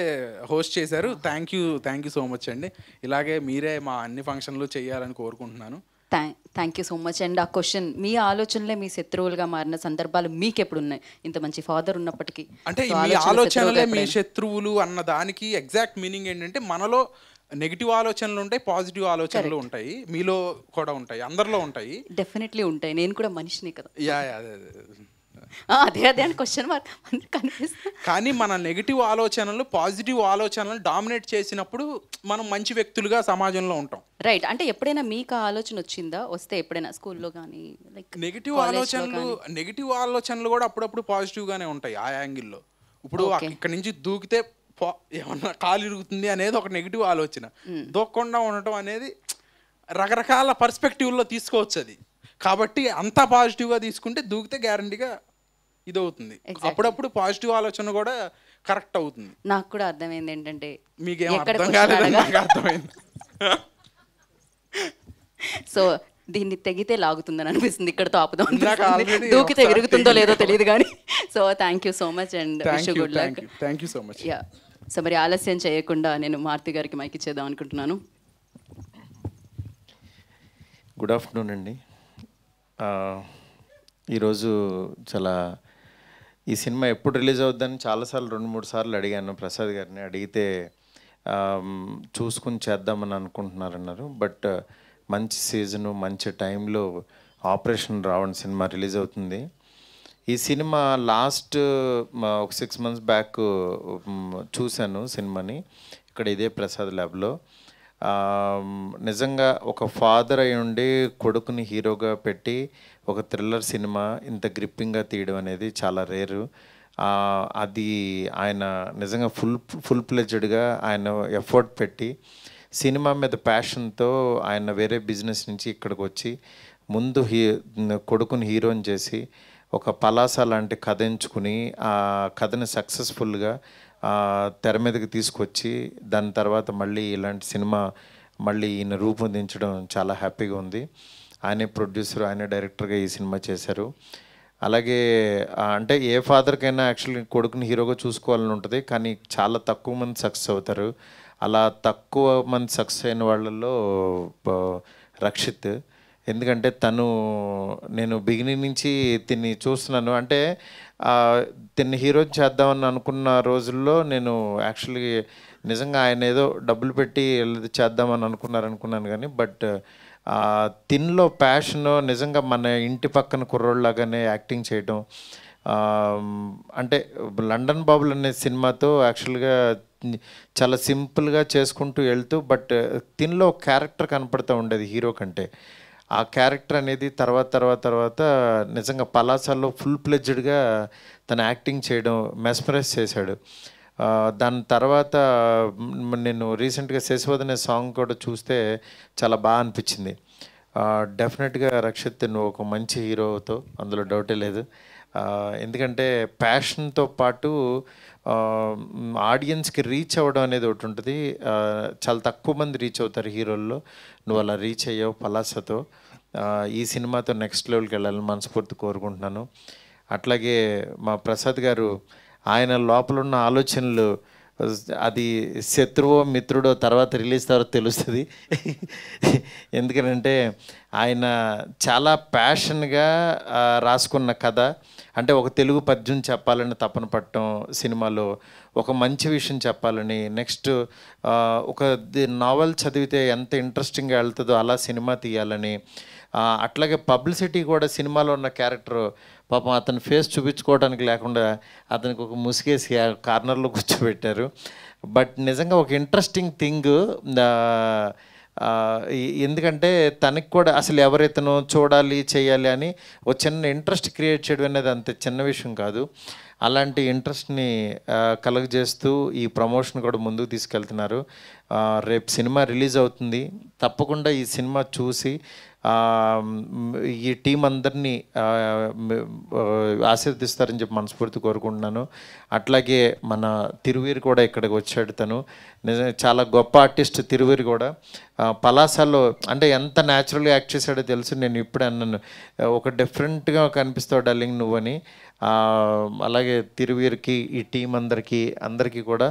[SPEAKER 7] హోస్ట్ చేశారు thank you thank you so much అండి ఇలాగే మీరే మా అన్ని ఫంక్షన్లు చేయాలని
[SPEAKER 1] కోరుకుంటున్నాను thank you so much and ఆ క్వశ్చన్ మీ ఆలోచనలే మీ శత్రువులుగా మారిన సందర్భాలు మీకు ఎప్పుడు ఉన్నాయి ఇంత మంచి ఫాదర్ ఉన్నప్పటికీ అంటే మీ ఆలోచనలే మీ
[SPEAKER 7] శత్రువులు అన్న దానికి ఎగ్జాక్ట్ మీనింగ్ ఏంటంటే మనలో నెగిటివ్ ఆలోచనలు ఉంటాయి పాజిటివ్ ఆలోచనలు ఉంటాయి మీలో కూడా ఉంటాయి అందరిలో ఉంటాయి
[SPEAKER 1] డెఫినెట్లీ ఉంటాయి నేను కూడా మనిషిని కదా
[SPEAKER 7] యా అదే అదే అని
[SPEAKER 1] క్వశ్చన్ మార్క్
[SPEAKER 7] కానీ మన నెగిటివ్ ఆలోచనలు పాజిటివ్ ఆలోచనలు డామినేట్ చేసినప్పుడు మనం మంచి వ్యక్తులుగా సమాజంలో ఉంటాం
[SPEAKER 1] రైట్ అంటే ఎప్పుడైనా మీకు ఆలోచన వచ్చిందా వస్తే ఎప్పుడైనా స్కూల్లో కానీ లైక్
[SPEAKER 7] నెగిటివ్ ఆలోచనలు నెగిటివ్ ఆలోచనలు కూడా అప్పుడప్పుడు పాజిటివ్గానే ఉంటాయి ఆ యాంగిల్లో ఇప్పుడు ఇక్కడ నుంచి దూకితే ఏమన్నా కాలు ఇరుగుతుంది అనేది ఒక నెగిటివ్ ఆలోచన దూక్కుండా ఉండటం అనేది రకరకాల పర్స్పెక్టివ్లో తీసుకోవచ్చు అది కాబట్టి అంతా పాజిటివ్గా తీసుకుంటే దూకితే గ్యారంటీగా అవుతుంది అప్పుడప్పుడు పాజిటివ్ ఆలోచన కూడా కరెక్ట్ అవుతుంది
[SPEAKER 1] నాకు కూడా అర్థమైంది ఏంటంటే మీకు అర్థం కాలేదు నాకు అర్థమైంది సో దీన్ని తెగితే లాగుతుందని అనిపిస్తుంది ఇక్కడతో ఆపుదాం [laughs] దూకితే విరుగుతుందో లేదో తెలియదు కానీ so thank you so much and good luck thank you so much yeah so మరి ఆలస్యం చేయకుండా నేను మారుతి గారికి మైక్ ఇచ్చేద్దాం అనుకుంటున్నాను
[SPEAKER 8] గుడ్ ఆఫ్టర్నూన్ అండి ఈరోజు చాలా ఈ సినిమా ఎప్పుడు రిలీజ్ అవుద్దని చాలాసార్లు రెండు మూడు సార్లు అడిగాను ప్రసాద్ గారిని అడిగితే చూసుకుని చేద్దామని అనుకుంటున్నారన్నారు బట్ మంచి సీజను మంచి టైంలో ఆపరేషన్ రావణ సినిమా రిలీజ్ అవుతుంది ఈ సినిమా లాస్ట్ ఒక సిక్స్ మంత్స్ బ్యాక్ చూశాను సినిమాని ఇక్కడ ఇదే ప్రసాద్ ల్యాబ్లో నిజంగా ఒక ఫాదర్ అయి ఉండి కొడుకుని హీరోగా పెట్టి ఒక థ్రిల్లర్ సినిమా ఇంత గ్రిప్పింగ్గా తీయడం అనేది చాలా రేరు అది ఆయన నిజంగా ఫుల్ ఫుల్ ప్లెజ్డ్గా ఆయన ఎఫర్ట్ పెట్టి సినిమా మీద ప్యాషన్తో ఆయన వేరే బిజినెస్ నుంచి ఇక్కడికి వచ్చి ముందు హీ కొడుకుని హీరోని చేసి ఒక పలాస లాంటి కథ ఎంచుకుని ఆ కథని సక్సెస్ఫుల్గా తెర మీదకి తీసుకొచ్చి దాని తర్వాత మళ్ళీ ఇలాంటి సినిమా మళ్ళీ ఈయన రూపొందించడం చాలా హ్యాపీగా ఉంది ఆయనే ప్రొడ్యూసర్ ఆయనే డైరెక్టర్గా ఈ సినిమా చేశారు అలాగే అంటే ఏ ఫాదర్కైనా యాక్చువల్లీ కొడుకుని హీరోగా చూసుకోవాలని ఉంటుంది కానీ చాలా తక్కువ మంది సక్సెస్ అవుతారు అలా తక్కువ మంది సక్సెస్ అయిన వాళ్ళల్లో రక్షిత్ ఎందుకంటే తను నేను బిగినింగ్ నుంచి తిని చూస్తున్నాను అంటే తిని హీరో చేద్దామని అనుకున్న రోజుల్లో నేను యాక్చువల్లీ నిజంగా ఆయన ఏదో డబ్బులు పెట్టి చేద్దామని అనుకున్నారు అనుకున్నాను కానీ బట్ తిన్లో ప్యాషన్ నిజంగా మన ఇంటి పక్కన కుర్రోళ్ళలాగానే యాక్టింగ్ చేయడం అంటే లండన్ బాబులు అనే సినిమాతో యాక్చువల్గా చాలా సింపుల్గా చేసుకుంటూ వెళ్తూ బట్ తిన్లో క్యారెక్టర్ కనపడుతూ ఉండేది హీరో కంటే ఆ క్యారెక్టర్ అనేది తర్వాత తర్వాత తర్వాత నిజంగా పలాసాల్లో ఫుల్ ప్లెడ్జ్డ్గా తన యాక్టింగ్ చేయడం మెస్మరైజ్ చేశాడు దాని తర్వాత నేను రీసెంట్గా శశివద్ సాంగ్ కూడా చూస్తే చాలా బాగా అనిపించింది డెఫినెట్గా రక్షిత్ నువ్వు ఒక మంచి హీరోతో అందులో డౌటే లేదు ఎందుకంటే ప్యాషన్తో పాటు ఆడియన్స్కి రీచ్ అవ్వడం అనేది ఒకటి ఉంటుంది చాలా తక్కువ మంది రీచ్ అవుతారు హీరోల్లో నువ్వు అలా రీచ్ అయ్యావు పలాసతో ఈ సినిమాతో నెక్స్ట్ లెవెల్కి వెళ్ళాలని మనస్ఫూర్తి కోరుకుంటున్నాను అట్లాగే మా ప్రసాద్ గారు ఆయన లోపల ఉన్న ఆలోచనలు అది శత్రువో మిత్రుడో తర్వాత రిలీజ్ తర్వాత తెలుస్తుంది ఎందుకనంటే ఆయన చాలా ప్యాషన్గా రాసుకున్న కథ అంటే ఒక తెలుగు పద్యం చెప్పాలని తపన పట్టడం సినిమాలో ఒక మంచి విషయం చెప్పాలని నెక్స్ట్ ఒక నావెల్ చదివితే ఎంత ఇంట్రెస్టింగ్గా వెళ్తుందో అలా సినిమా తీయాలని అట్లాగే పబ్లిసిటీ కూడా సినిమాలో ఉన్న క్యారెక్టర్ పాపం అతని ఫేస్ చూపించుకోవడానికి లేకుండా అతనికి ఒక ముసుగేసి కార్నర్లో కూర్చోబెట్టారు బట్ నిజంగా ఒక ఇంట్రెస్టింగ్ థింగ్ ఎందుకంటే తనకి కూడా అసలు ఎవరైతేనో చూడాలి చేయాలి అని ఒక చిన్న ఇంట్రెస్ట్ క్రియేట్ చేయడం అనేది అంత చిన్న విషయం కాదు అలాంటి ఇంట్రెస్ట్ని చేస్తూ ఈ ప్రమోషన్ కూడా ముందుకు తీసుకెళ్తున్నారు రేపు సినిమా రిలీజ్ అవుతుంది తప్పకుండా ఈ సినిమా చూసి ఈ టీం అందరినీ ఆశీర్దిస్తారని చెప్పి మనస్ఫూర్తి కోరుకుంటున్నాను అట్లాగే మన తిరువీరు కూడా ఇక్కడికి వచ్చాడు తను చాలా గొప్ప ఆర్టిస్ట్ తిరువీరు కూడా పలాసాలో అంటే ఎంత న్యాచురల్గా యాక్ట్ చేశాడో తెలుసు నేను ఇప్పుడే అన్నాను ఒక డిఫరెంట్గా కనిపిస్తావు డార్లింగ్ నువ్వని అలాగే తిరువీరుకి ఈ టీం అందరికీ అందరికీ కూడా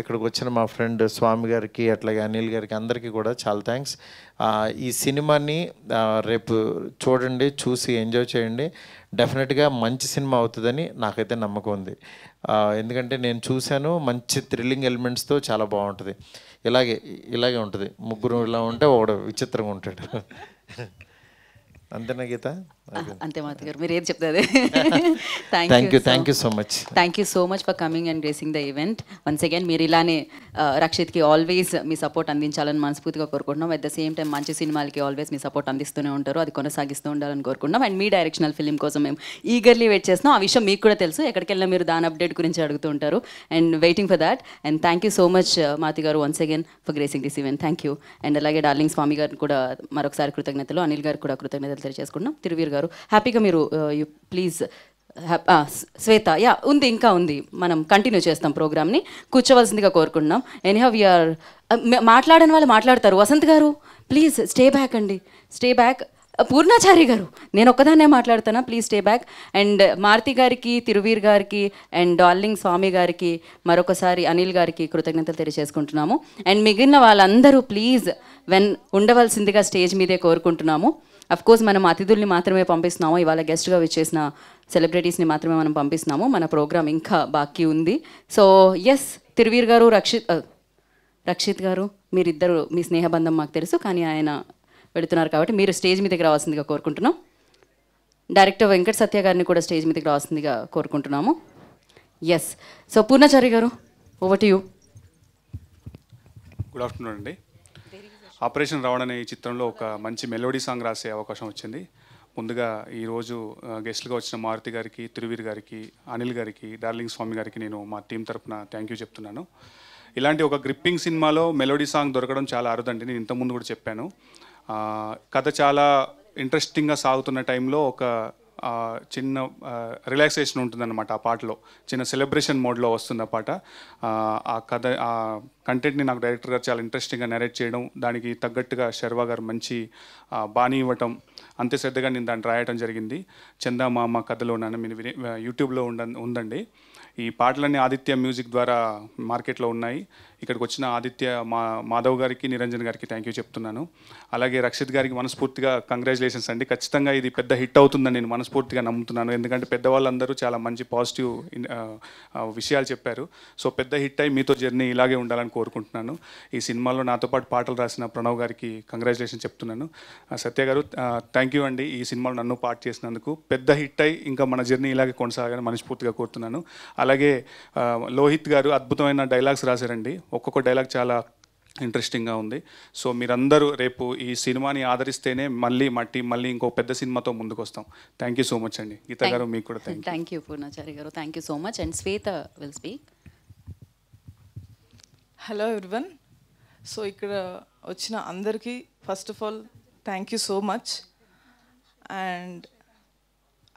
[SPEAKER 8] ఇక్కడికి వచ్చిన మా ఫ్రెండ్ స్వామి గారికి అట్లాగే అనిల్ గారికి అందరికీ కూడా చాలా థ్యాంక్స్ ఈ సినిమాని రేపు చూడండి చూసి ఎంజాయ్ చేయండి డెఫినెట్గా మంచి సినిమా అవుతుందని నాకైతే నమ్మకం ఉంది ఎందుకంటే నేను చూశాను మంచి థ్రిల్లింగ్ ఎలిమెంట్స్తో చాలా బాగుంటుంది ఇలాగే ఇలాగే ఉంటుంది ముగ్గురు ఇలా ఉంటే ఒకడు విచిత్రంగా ఉంటాడు [laughs] అంతేనా గీత
[SPEAKER 1] అంతే ah, మాత గారు మీరు ఏది చెప్తారు thank you thank you so much thank you so much for coming and gracing the event once again మీరు ఇలానే uh, రక్షిత్కి ఆల్వేస్ మీ సపోర్ట్ అందించాలని మనస్ఫూర్తిగా కోరుకుంటున్నాం అట్ ద సేమ్ టైం మంచి సినిమాలకి ఆల్వేస్ మీ సపోర్ట్ అందిస్తూనే ఉంటారు అది కొనసాగిస్తూ ఉండాలని కోరుకుంటున్నాం అండ్ మీ డైరెక్షనల్ ఫిల్మ్ కోసం మేము ఈగర్లీ వెయిట్ చేస్తున్నాం ఆ విషయం మీకు కూడా తెలుసు ఎక్కడికి వెళ్ళినా మీరు దాని అప్డేట్ గురించి అడుగుతూ ఉంటారు and waiting for that and thank you so much మాతి garu once again for gracing this event thank you and అలాగే డార్లింగ్ స్వామి గారు కూడా మరొకసారి కృతజ్ఞతలు అనిల్ గారు కూడా కృతజ్ఞతలు తెలియజేసుకుంటున్నాం తిరువీరు గారు హ్యాపీగా మీరు ప్లీజ్ శ్వేత యా ఉంది ఇంకా ఉంది మనం కంటిన్యూ చేస్తాం ప్రోగ్రామ్ని కూర్చోవలసిందిగా కోరుకుంటున్నాం ఎనీహౌ వీఆర్ మాట్లాడని వాళ్ళు మాట్లాడతారు Vasanth garu please stay back అండి స్టే బ్యాక్ పూర్ణాచారి గారు నేను ఒక్కదాన్నే మాట్లాడుతానా please stay back and Maruthi గారికి తిరువీర్ గారికి అండ్ డార్లింగ్ స్వామి గారికి మరొకసారి అనిల్ గారికి కృతజ్ఞతలు తెలియజేసుకుంటున్నాము అండ్ మిగిలిన వాళ్ళందరూ ప్లీజ్ వెన్ ఉండవలసిందిగా స్టేజ్ మీదే కోరుకుంటున్నాము కోర్స్ మనం అతిథుల్ని మాత్రమే పంపిస్తున్నాము ఇవాళ గెస్ట్గా విచ్చేసిన సెలబ్రిటీస్ని మాత్రమే మనం పంపిస్తున్నాము మన ప్రోగ్రామ్ ఇంకా బాకీ ఉంది సో ఎస్ తిరువీర్ గారు రక్షిత్ రక్షిత్ గారు మీరిద్దరు మీ స్నేహబంధం మాకు తెలుసు కానీ ఆయన వెళుతున్నారు కాబట్టి మీరు స్టేజ్ మీదకి రావాల్సిందిగా కోరుకుంటున్నాం డైరెక్టర్ వెంకట సత్య గారిని కూడా స్టేజ్ మీదకి రావాల్సిందిగా కోరుకుంటున్నాము yes so Purnachari garu over to you
[SPEAKER 9] good afternoon అండి ఆపరేషన్ రావడం అనే ఈ చిత్రంలో ఒక మంచి మెలోడీ సాంగ్ రాసే అవకాశం వచ్చింది ముందుగా ఈరోజు గెస్ట్లుగా వచ్చిన మారుతి గారికి తిరువీర్ గారికి అనిల్ గారికి డార్లింగ్ స్వామి గారికి నేను మా టీం తరఫున థ్యాంక్ యూ చెప్తున్నాను ఇలాంటి ఒక గ్రిప్పింగ్ సినిమాలో మెలోడీ సాంగ్ దొరకడం చాలా అరుదండి నేను ఇంతకుముందు కూడా చెప్పాను కథ చాలా ఇంట్రెస్టింగ్గా సాగుతున్న టైంలో ఒక చిన్న రిలాక్సేషన్ ఉంటుందన్నమాట ఆ పాటలో చిన్న సెలబ్రేషన్ మోడ్లో వస్తున్న పాట ఆ కథ ఆ కంటెంట్ని నాకు డైరెక్టర్ గారు చాలా ఇంట్రెస్టింగ్గా నేరేట్ చేయడం దానికి తగ్గట్టుగా శర్వా గారు మంచి బాణి ఇవ్వటం అంతే శ్రద్ధగా నేను దాన్ని రాయటం జరిగింది చందా మామ కథలో నన్ను మీరు వినే యూట్యూబ్లో ఉండ ఉందండి ఈ పాటలన్నీ ఆదిత్య మ్యూజిక్ ద్వారా మార్కెట్లో ఉన్నాయి ఇక్కడికి వచ్చిన ఆదిత్య మా మాధవ్ గారికి నిరంజన్ గారికి థ్యాంక్ యూ చెప్తున్నాను అలాగే రక్షిత్ గారికి మనస్ఫూర్తిగా కంగ్రాచులేషన్స్ అండి ఖచ్చితంగా ఇది పెద్ద హిట్ అవుతుందని నేను మనస్ఫూర్తిగా నమ్ముతున్నాను ఎందుకంటే పెద్దవాళ్ళందరూ చాలా మంచి పాజిటివ్ uh, uh, విషయాలు చెప్పారు సో పెద్ద హిట్ అయి మీతో జర్నీ ఇలాగే ఉండాలని కోరుకుంటున్నాను ఈ సినిమాలో నాతో పాటు పాటలు రాసిన ప్రణవ్ గారికి కంగ్రాచులేషన్ చెప్తున్నాను సత్య గారు థ్యాంక్ యూ అండి ఈ సినిమాలో నన్ను పాట చేసినందుకు పెద్ద హిట్ అయి ఇంకా మన జర్నీ ఇలాగే కొనసాగాలని మనస్ఫూర్తిగా కోరుతున్నాను అలాగే లోహిత్ గారు అద్భుతమైన డైలాగ్స్ రాశారండి ఒక్కొక్క డైలాగ్ చాలా ఇంట్రెస్టింగ్గా ఉంది సో మీరందరూ రేపు ఈ సినిమాని ఆదరిస్తేనే మళ్ళీ మట్టి మళ్ళీ ఇంకో పెద్ద సినిమాతో ముందుకు వస్తాం థ్యాంక్ యూ సో మచ్ అండి గీత గారు మీకు కూడా
[SPEAKER 1] thank you Purnachari garu thank you so much and Shweta will speak
[SPEAKER 10] hello everyone so ఇక్కడ వచ్చిన అందరికీ first of all thank you so much and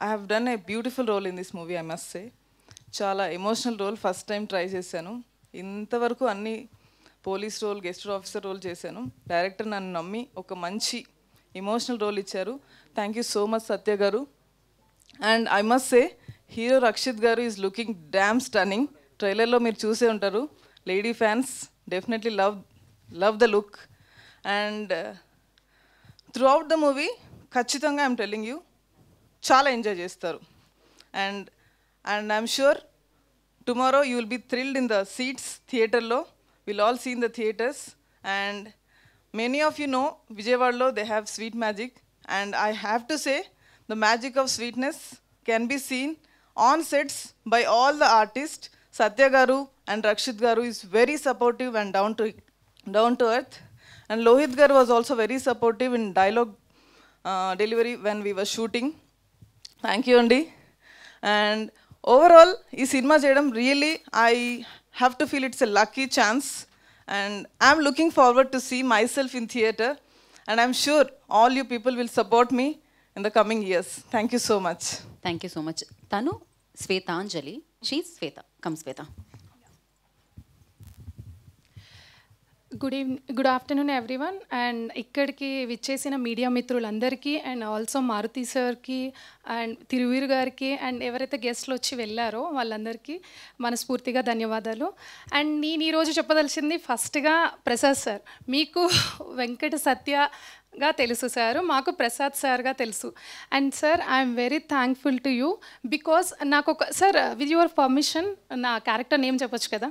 [SPEAKER 10] I have done a beautiful role in this movie I must say చాలా emotional role first time try చేశాను ఇంతవరకు అన్ని police role guest officer role చేశాను director నన్ను నమ్మి ఒక మంచి emotional role ఇచ్చారు thank you so much Satya garu and I must say hero Rakshith garu is looking damn stunning ట్రైలర్లో మీరు చూసే ఉంటారు lady fans definitely love love the look and throughout the movie ఖచ్చితంగా ఐఎమ్ టెల్లింగ్ యూ చాలా ఎంజాయ్ చేస్తారు and and I'm sure tomorrow you will be thrilled in the seats, theater low. We'll all see in the theaters. And many of you know Vijayawada they have sweet magic. And I have to say, the magic of sweetness can be seen on sets by all the artists. Satya Garu and Rakshit Garu is very supportive and down to, down to earth. And Lohit Garu was also very supportive in dialogue uh, delivery when we were shooting. Thank you, Andy. And overall ఈ సినిమా చేయడం really I have to feel it's a lucky chance and I'm looking forward to see myself in theater and I'm sure
[SPEAKER 1] all you people will support me in the coming years thank you so much thank you so much తను Shwetanjali she Shweta come Shweta
[SPEAKER 11] good evening good afternoon everyone and ఇక్కడికి విచ్చేసిన media మిత్రులందరికీ and also Maruti సార్కి and Thiruveer గారికి and ఎవరైతే గెస్ట్లు వచ్చి వెళ్ళారో వాళ్ళందరికీ మనస్ఫూర్తిగా ధన్యవాదాలు అండ్ నేను ఈరోజు చెప్పదలిచింది ఫస్ట్గా ప్రసాద్ సార్ మీకు వెంకట సత్య గా తెలుసు సార్ మాకు ప్రసాద్ సార్గా తెలుసు and sir I'm very thankful to you because నాకు ఒక సార్ విత్ యువర్ పర్మిషన్ నా క్యారెక్టర్ నేమ్ చెప్పొచ్చు కదా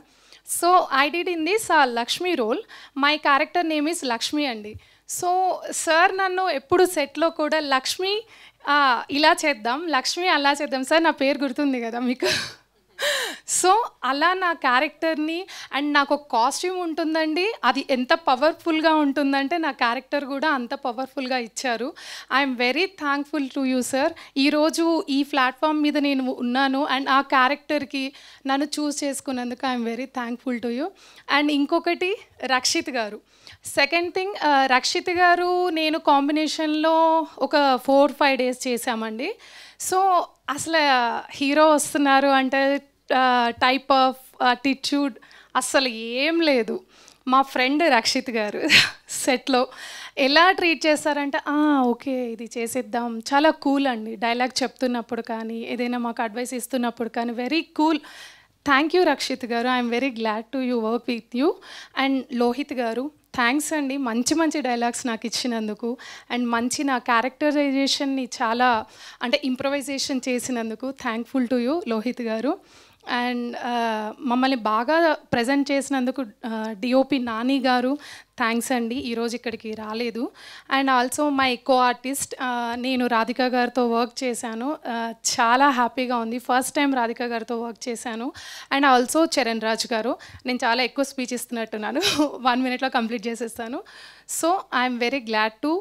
[SPEAKER 11] so I did in this Lakshmi role my character name is Lakshmi అండి సో సార్ నన్ను ఎప్పుడు సెట్లో కూడా లక్ష్మి uh, ఇలా చేద్దాం లక్ష్మి అలా చేద్దాం సార్ నా పేరు గుర్తుంది కదా మీకు సో అలా నా క్యారెక్టర్ని అండ్ నాకు ఒక కాస్ట్యూమ్ ఉంటుందండి అది ఎంత పవర్ఫుల్గా ఉంటుందంటే నా క్యారెక్టర్ కూడా అంత పవర్ఫుల్గా ఇచ్చారు I'm very thankful to you sir ఈరోజు ఈ ప్లాట్ఫామ్ మీద నేను ఉన్నాను అండ్ ఆ క్యారెక్టర్కి నన్ను చూస్ చేసుకున్నందుకు I'm very thankful to you and ఇంకొకటి రక్షిత్ గారు సెకండ్ థింగ్ రక్షిత్ గారు నేను కాంబినేషన్లో ఒక ఫోర్ ఫైవ్ డేస్ చేశామండి సో అసలు హీరో వస్తున్నారు అంటే టైప్ ఆఫ్ అటిట్యూడ్ అస్సలు ఏం లేదు మా ఫ్రెండ్ రక్షిత్ గారు [laughs] సెట్లో ఎలా ట్రీట్ చేస్తారంటే ఓకే ఇది చేసేద్దాం చాలా కూల్ అండి డైలాగ్ చెప్తున్నప్పుడు కానీ ఏదైనా మాకు అడ్వైస్ ఇస్తున్నప్పుడు కానీ very cool thank you Rakshith garu I'm very glad to you work with you and Lohith garu thanks అండి మంచి మంచి డైలాగ్స్ నాకు ఇచ్చినందుకు అండ్ మంచి నా క్యారెక్టరైజేషన్ని చాలా అంటే ఇంప్రొవైజేషన్ చేసినందుకు థ్యాంక్ఫుల్ టు యూ లోహిత్ గారు అండ్ మమ్మల్ని బాగా ప్రజెంట్ చేసినందుకు డిఓపి నాని గారు థ్యాంక్స్ అండి ఈరోజు ఇక్కడికి రాలేదు and also my co artist నేను రాధిక గారితో వర్క్ చేశాను చాలా హ్యాపీగా ఉంది ఫస్ట్ టైం రాధిక గారితో వర్క్ చేశాను అండ్ ఆల్సో చరణ్ రాజ్ గారు నేను చాలా ఎక్కువ స్పీచ్ ఇస్తున్నట్టున్నాను [laughs] వన్ మినిట్లో కంప్లీట్ చేసేస్తాను so I'm very glad to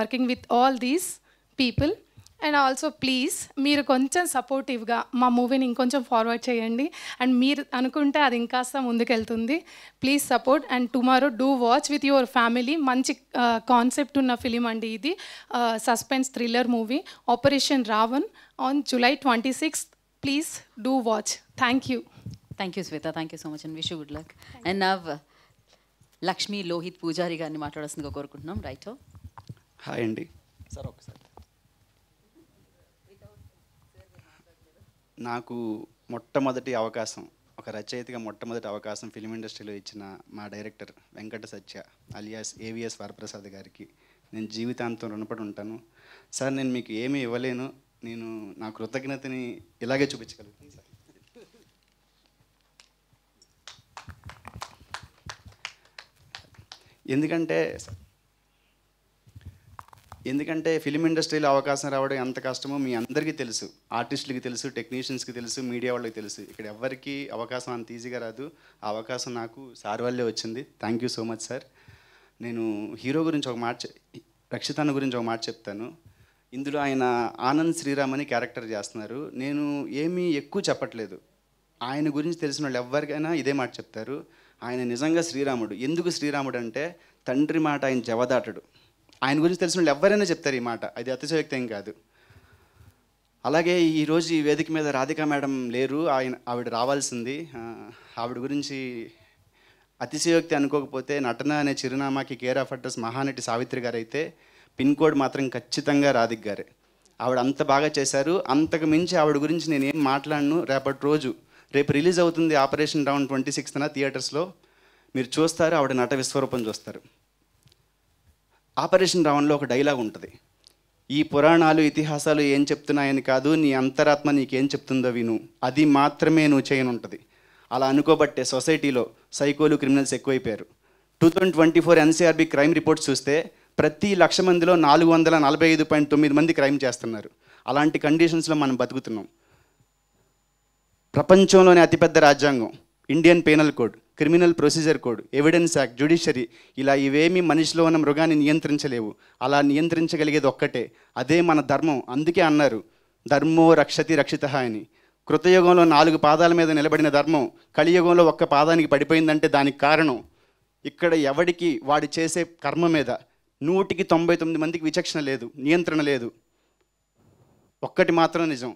[SPEAKER 11] working with all these people and also please మీరు కొంచెం సపోర్టివ్గా మా మూవీని ఇంకొంచెం ఫార్వర్డ్ చేయండి అండ్ మీరు అనుకుంటే అది ఇంకాస్త ముందుకెళ్తుంది please support and tomorrow do watch with your family మంచి కాన్సెప్ట్ ఉన్న ఫిలిం అండి ఇది suspense thriller movie operation Raavan on July twenty sixth please do watch thank you thank you Shweta thank you so much and wish good luck
[SPEAKER 1] and now Lakshmi Lohith Pujari గారిని మాట్లాడాల్సిందిగా కోరుకుంటున్నాం right
[SPEAKER 12] hi అండి sir ఒకసారి నాకు మొట్టమొదటి అవకాశం ఒక రచయితగా మొట్టమొదటి అవకాశం ఫిలిం ఇండస్ట్రీలో ఇచ్చిన మా director Venkata Satya alias AVS Varaprasad గారికి నేను జీవితాంతం రుణపడి ఉంటాను సార్ నేను మీకు ఏమీ ఇవ్వలేను నేను నా కృతజ్ఞతని ఇలాగే చూపించగలుగుతాను సార్ ఎందుకంటే సార్ ఎందుకంటే ఫిలిం ఇండస్ట్రీలో అవకాశం రావడం ఎంత కష్టమో మీ అందరికీ తెలుసు ఆర్టిస్టులకి తెలుసు టెక్నీషియన్స్కి తెలుసు మీడియా వాళ్ళకి తెలుసు ఇక్కడ ఎవరికి అవకాశం అంత ఈజీగా రాదు ఆ అవకాశం నాకు సార్ వల్లే వచ్చింది thank you so much sir నేను హీరో గురించి ఒక మాట రక్షితాన్న గురించి ఒక మాట చెప్తాను ఇందులో ఆయన ఆనంద్ శ్రీరామ్ అని క్యారెక్టర్ చేస్తున్నారు నేను ఏమీ ఎక్కువ చెప్పట్లేదు ఆయన గురించి తెలిసిన వాళ్ళు ఎవరికైనా ఇదే మాట చెప్తారు ఆయన నిజంగా శ్రీరాముడు ఎందుకు శ్రీరాముడు అంటే తండ్రి మాట ఆయన జవదాటడు ఆయన గురించి తెలిసిన వాళ్ళు ఎవరైనా చెప్తారు ఈ మాట అది అతిశయోక్తి ఏం కాదు అలాగే ఈరోజు ఈ వేదిక మీద రాధిక మేడం లేరు ఆయన ఆవిడ రావాల్సింది ఆవిడ గురించి అతిశయోక్తి అనుకోకపోతే నటన అనే చిరునామాకి care of address Mahanati Savitri garu అయితే పిన్ కోడ్ మాత్రం ఖచ్చితంగా రాధిక్ గారే ఆవిడ అంత బాగా చేశారు అంతకు మించి ఆవిడ గురించి నేను ఏం మాట్లాడను రేపటి రోజు రేపు రిలీజ్ అవుతుంది ఆపరేషన్ రౌండ్ ట్వంటీ సిక్స్త్న థియేటర్స్లో మీరు చూస్తారు ఆవిడ నట విశ్వరూపం చూస్తారు ఆపరేషన్ రావణ్లో ఒక డైలాగ్ ఉంటుంది ఈ పురాణాలు ఇతిహాసాలు ఏం చెప్తున్నాయని కాదు నీ అంతరాత్మ నీకేం చెప్తుందో విను అది మాత్రమే నువ్వు చేయనుంటుంది అలా అనుకోబట్టే సొసైటీలో సైకోలు క్రిమినల్స్ ఎక్కువైపోయారు two thousand twenty four NCRB crime report చూస్తే ప్రతి లక్ష మందిలో నాలుగు వందల నలభై ఐదు పాయింట్ తొమ్మిది మంది క్రైమ్ చేస్తున్నారు అలాంటి కండిషన్స్లో మనం బతుకుతున్నాం ప్రపంచంలోనే అతిపెద్ద రాజ్యాంగం Indian penal code criminal procedure code evidence act judiciary ఇలా ఇవేమీ మనిషిలో ఉన్న మృగాన్ని నియంత్రించలేవు అలా నియంత్రించగలిగేది ఒక్కటే అదే మన ధర్మం అందుకే అన్నారు ధర్మో రక్షతి రక్షిత అని కృతయుగంలో నాలుగు పాదాల మీద నిలబడిన ధర్మం కలియుగంలో ఒక్క పాదానికి పడిపోయిందంటే దానికి కారణం ఇక్కడ ఎవడికి వాడు చేసే కర్మ మీద నూటికి తొంభై తొమ్మిది మందికి విచక్షణ లేదు నియంత్రణ లేదు ఒక్కటి మాత్రం నిజం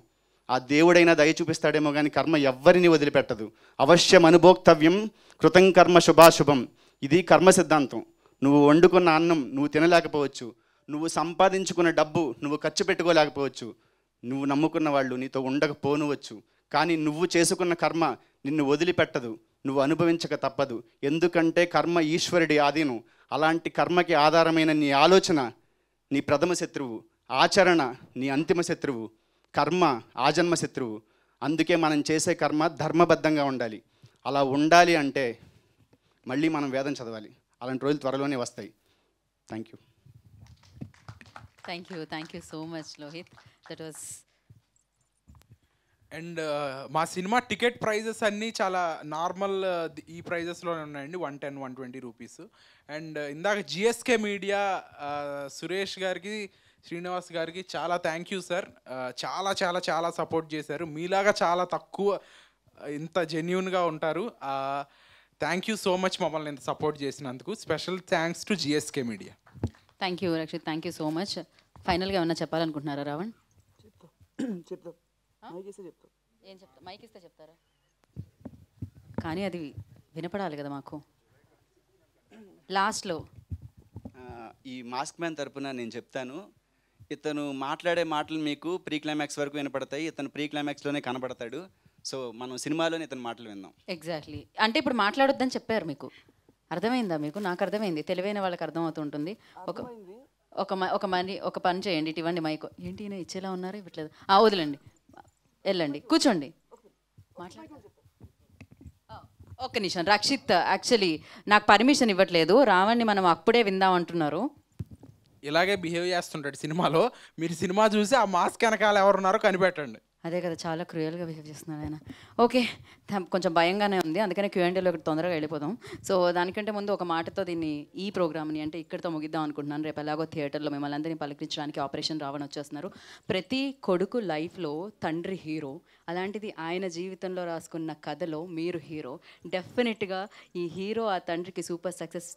[SPEAKER 12] ఆ దేవుడైనా దయ చూపిస్తాడేమో కానీ కర్మ ఎవ్వరిని వదిలిపెట్టదు అవశ్యం అనుభోక్తవ్యం కృతం కర్మ శుభాశుభం ఇది కర్మ సిద్ధాంతం నువ్వు వండుకున్న అన్నం నువ్వు తినలేకపోవచ్చు నువ్వు సంపాదించుకున్న డబ్బు నువ్వు ఖర్చు పెట్టుకోలేకపోవచ్చు నువ్వు నమ్ముకున్న వాళ్ళు నీతో ఉండకపోనువచ్చు కానీ నువ్వు చేసుకున్న కర్మ నిన్ను వదిలిపెట్టదు నువ్వు అనుభవించక తప్పదు ఎందుకంటే కర్మ ఈశ్వరుడి ఆధీనం అలాంటి కర్మకి ఆధారమైన నీ ఆలోచన నీ ప్రథమ శత్రువు ఆచరణ నీ అంతిమ శత్రువు కర్మ ఆజన్మ శత్రువు అందుకే మనం చేసే కర్మ ధర్మబద్ధంగా ఉండాలి అలా ఉండాలి అంటే మళ్ళీ మనం వేదం చదవాలి అలాంటి రోజులు త్వరలోనే వస్తాయి thank you
[SPEAKER 1] thank you thank you so much Lohith that was
[SPEAKER 7] and మా సినిమా టికెట్ ప్రైజెస్ అన్నీ చాలా నార్మల్ uh, ఈ ప్రైజెస్లోనే ఉన్నాయండి one ten one twenty rupees and uh, ఇందాక జిఎస్కే మీడియా uh, సురేష్ గారికి శ్రీనివాస్ గారికి చాలా థ్యాంక్ యూ సార్ చాలా చాలా చాలా సపోర్ట్ చేశారు మీలాగా చాలా తక్కువ ఇంత జెన్యున్గా ఉంటారు థ్యాంక్ యూ సో మచ్ మమ్మల్ని ఇంత సపోర్ట్ చేసినందుకు special thanks to GSK media
[SPEAKER 1] thank you Rakshith thank you so much ఫైనల్గా ఏమన్నా చెప్పాలనుకుంటున్నారా రావణ్ చెప్తా [clears throat] ఏం చెప్తా మైక్ ఇస్తే చెప్తారా కానీ అది వినపడాలి కదా మాకు లాస్ట్లో
[SPEAKER 12] ఈ మాస్క్ మ్యాన్ తరపున నేను చెప్తాను ఇతను మాట్లాడే మాటలు మీకు ప్రీ క్లైమాక్స్ వరకు వినపడతాయి ఇతను ప్రీ కనబడతాడు సో మనం సినిమాలోనే ఇతని మాటలు విందాం
[SPEAKER 1] ఎగ్జాక్ట్లీ అంటే ఇప్పుడు మాట్లాడొద్దని చెప్పారు మీకు అర్థమైందా మీకు నాకు అర్థమైంది తెలివైన వాళ్ళకి అర్థం అవుతుంటుంది ఒక ఒక ఒక మని ఒక పని చేయండి ఇటువంటి మైకు మైక్ ఏంటి నేను ఇచ్చేలా ఉన్నారు ఇవ్వట్లేదు ఆ వదిలండి వెళ్ళండి కూర్చోండి మాట్లాడండి ఒక్క నిమిషం రక్షిత్ యాక్చువల్లీ నాకు పర్మిషన్ ఇవ్వట్లేదు రావణ్ణి మనం అప్పుడే విందాం అంటున్నారు ఇలాగే
[SPEAKER 7] బిహేవ్ చేస్తుంటాడు సినిమాలో మీరు సినిమా చూసి ఆ మాస్క్ వెనకాల ఎవరున్నారో కనిపెట్టండి
[SPEAKER 1] అదే కదా చాలా క్రియల్గా బిహేవ్ చేస్తున్నారు ఆయన ఓకే కొంచెం భయంగానే ఉంది అందుకనే క్యూఎండీలో తొందరగా వెళ్ళిపోదాం సో దానికంటే ముందు ఒక మాటతో దీన్ని ఈ ప్రోగ్రామ్ని అంటే ఇక్కడితో ముగిద్దాం అనుకుంటున్నాను రేపు ఎలాగో థియేటర్లో మిమ్మల్ని అందరినీ పలకరించడానికి ఆపరేషన్ రావణ వచ్చేస్తున్నారు ప్రతి కొడుకు లైఫ్లో తండ్రి హీరో అలాంటిది ఆయన జీవితంలో రాసుకున్న కథలో మీరు హీరో డెఫినెట్గా ఈ హీరో ఆ తండ్రికి సూపర్ సక్సెస్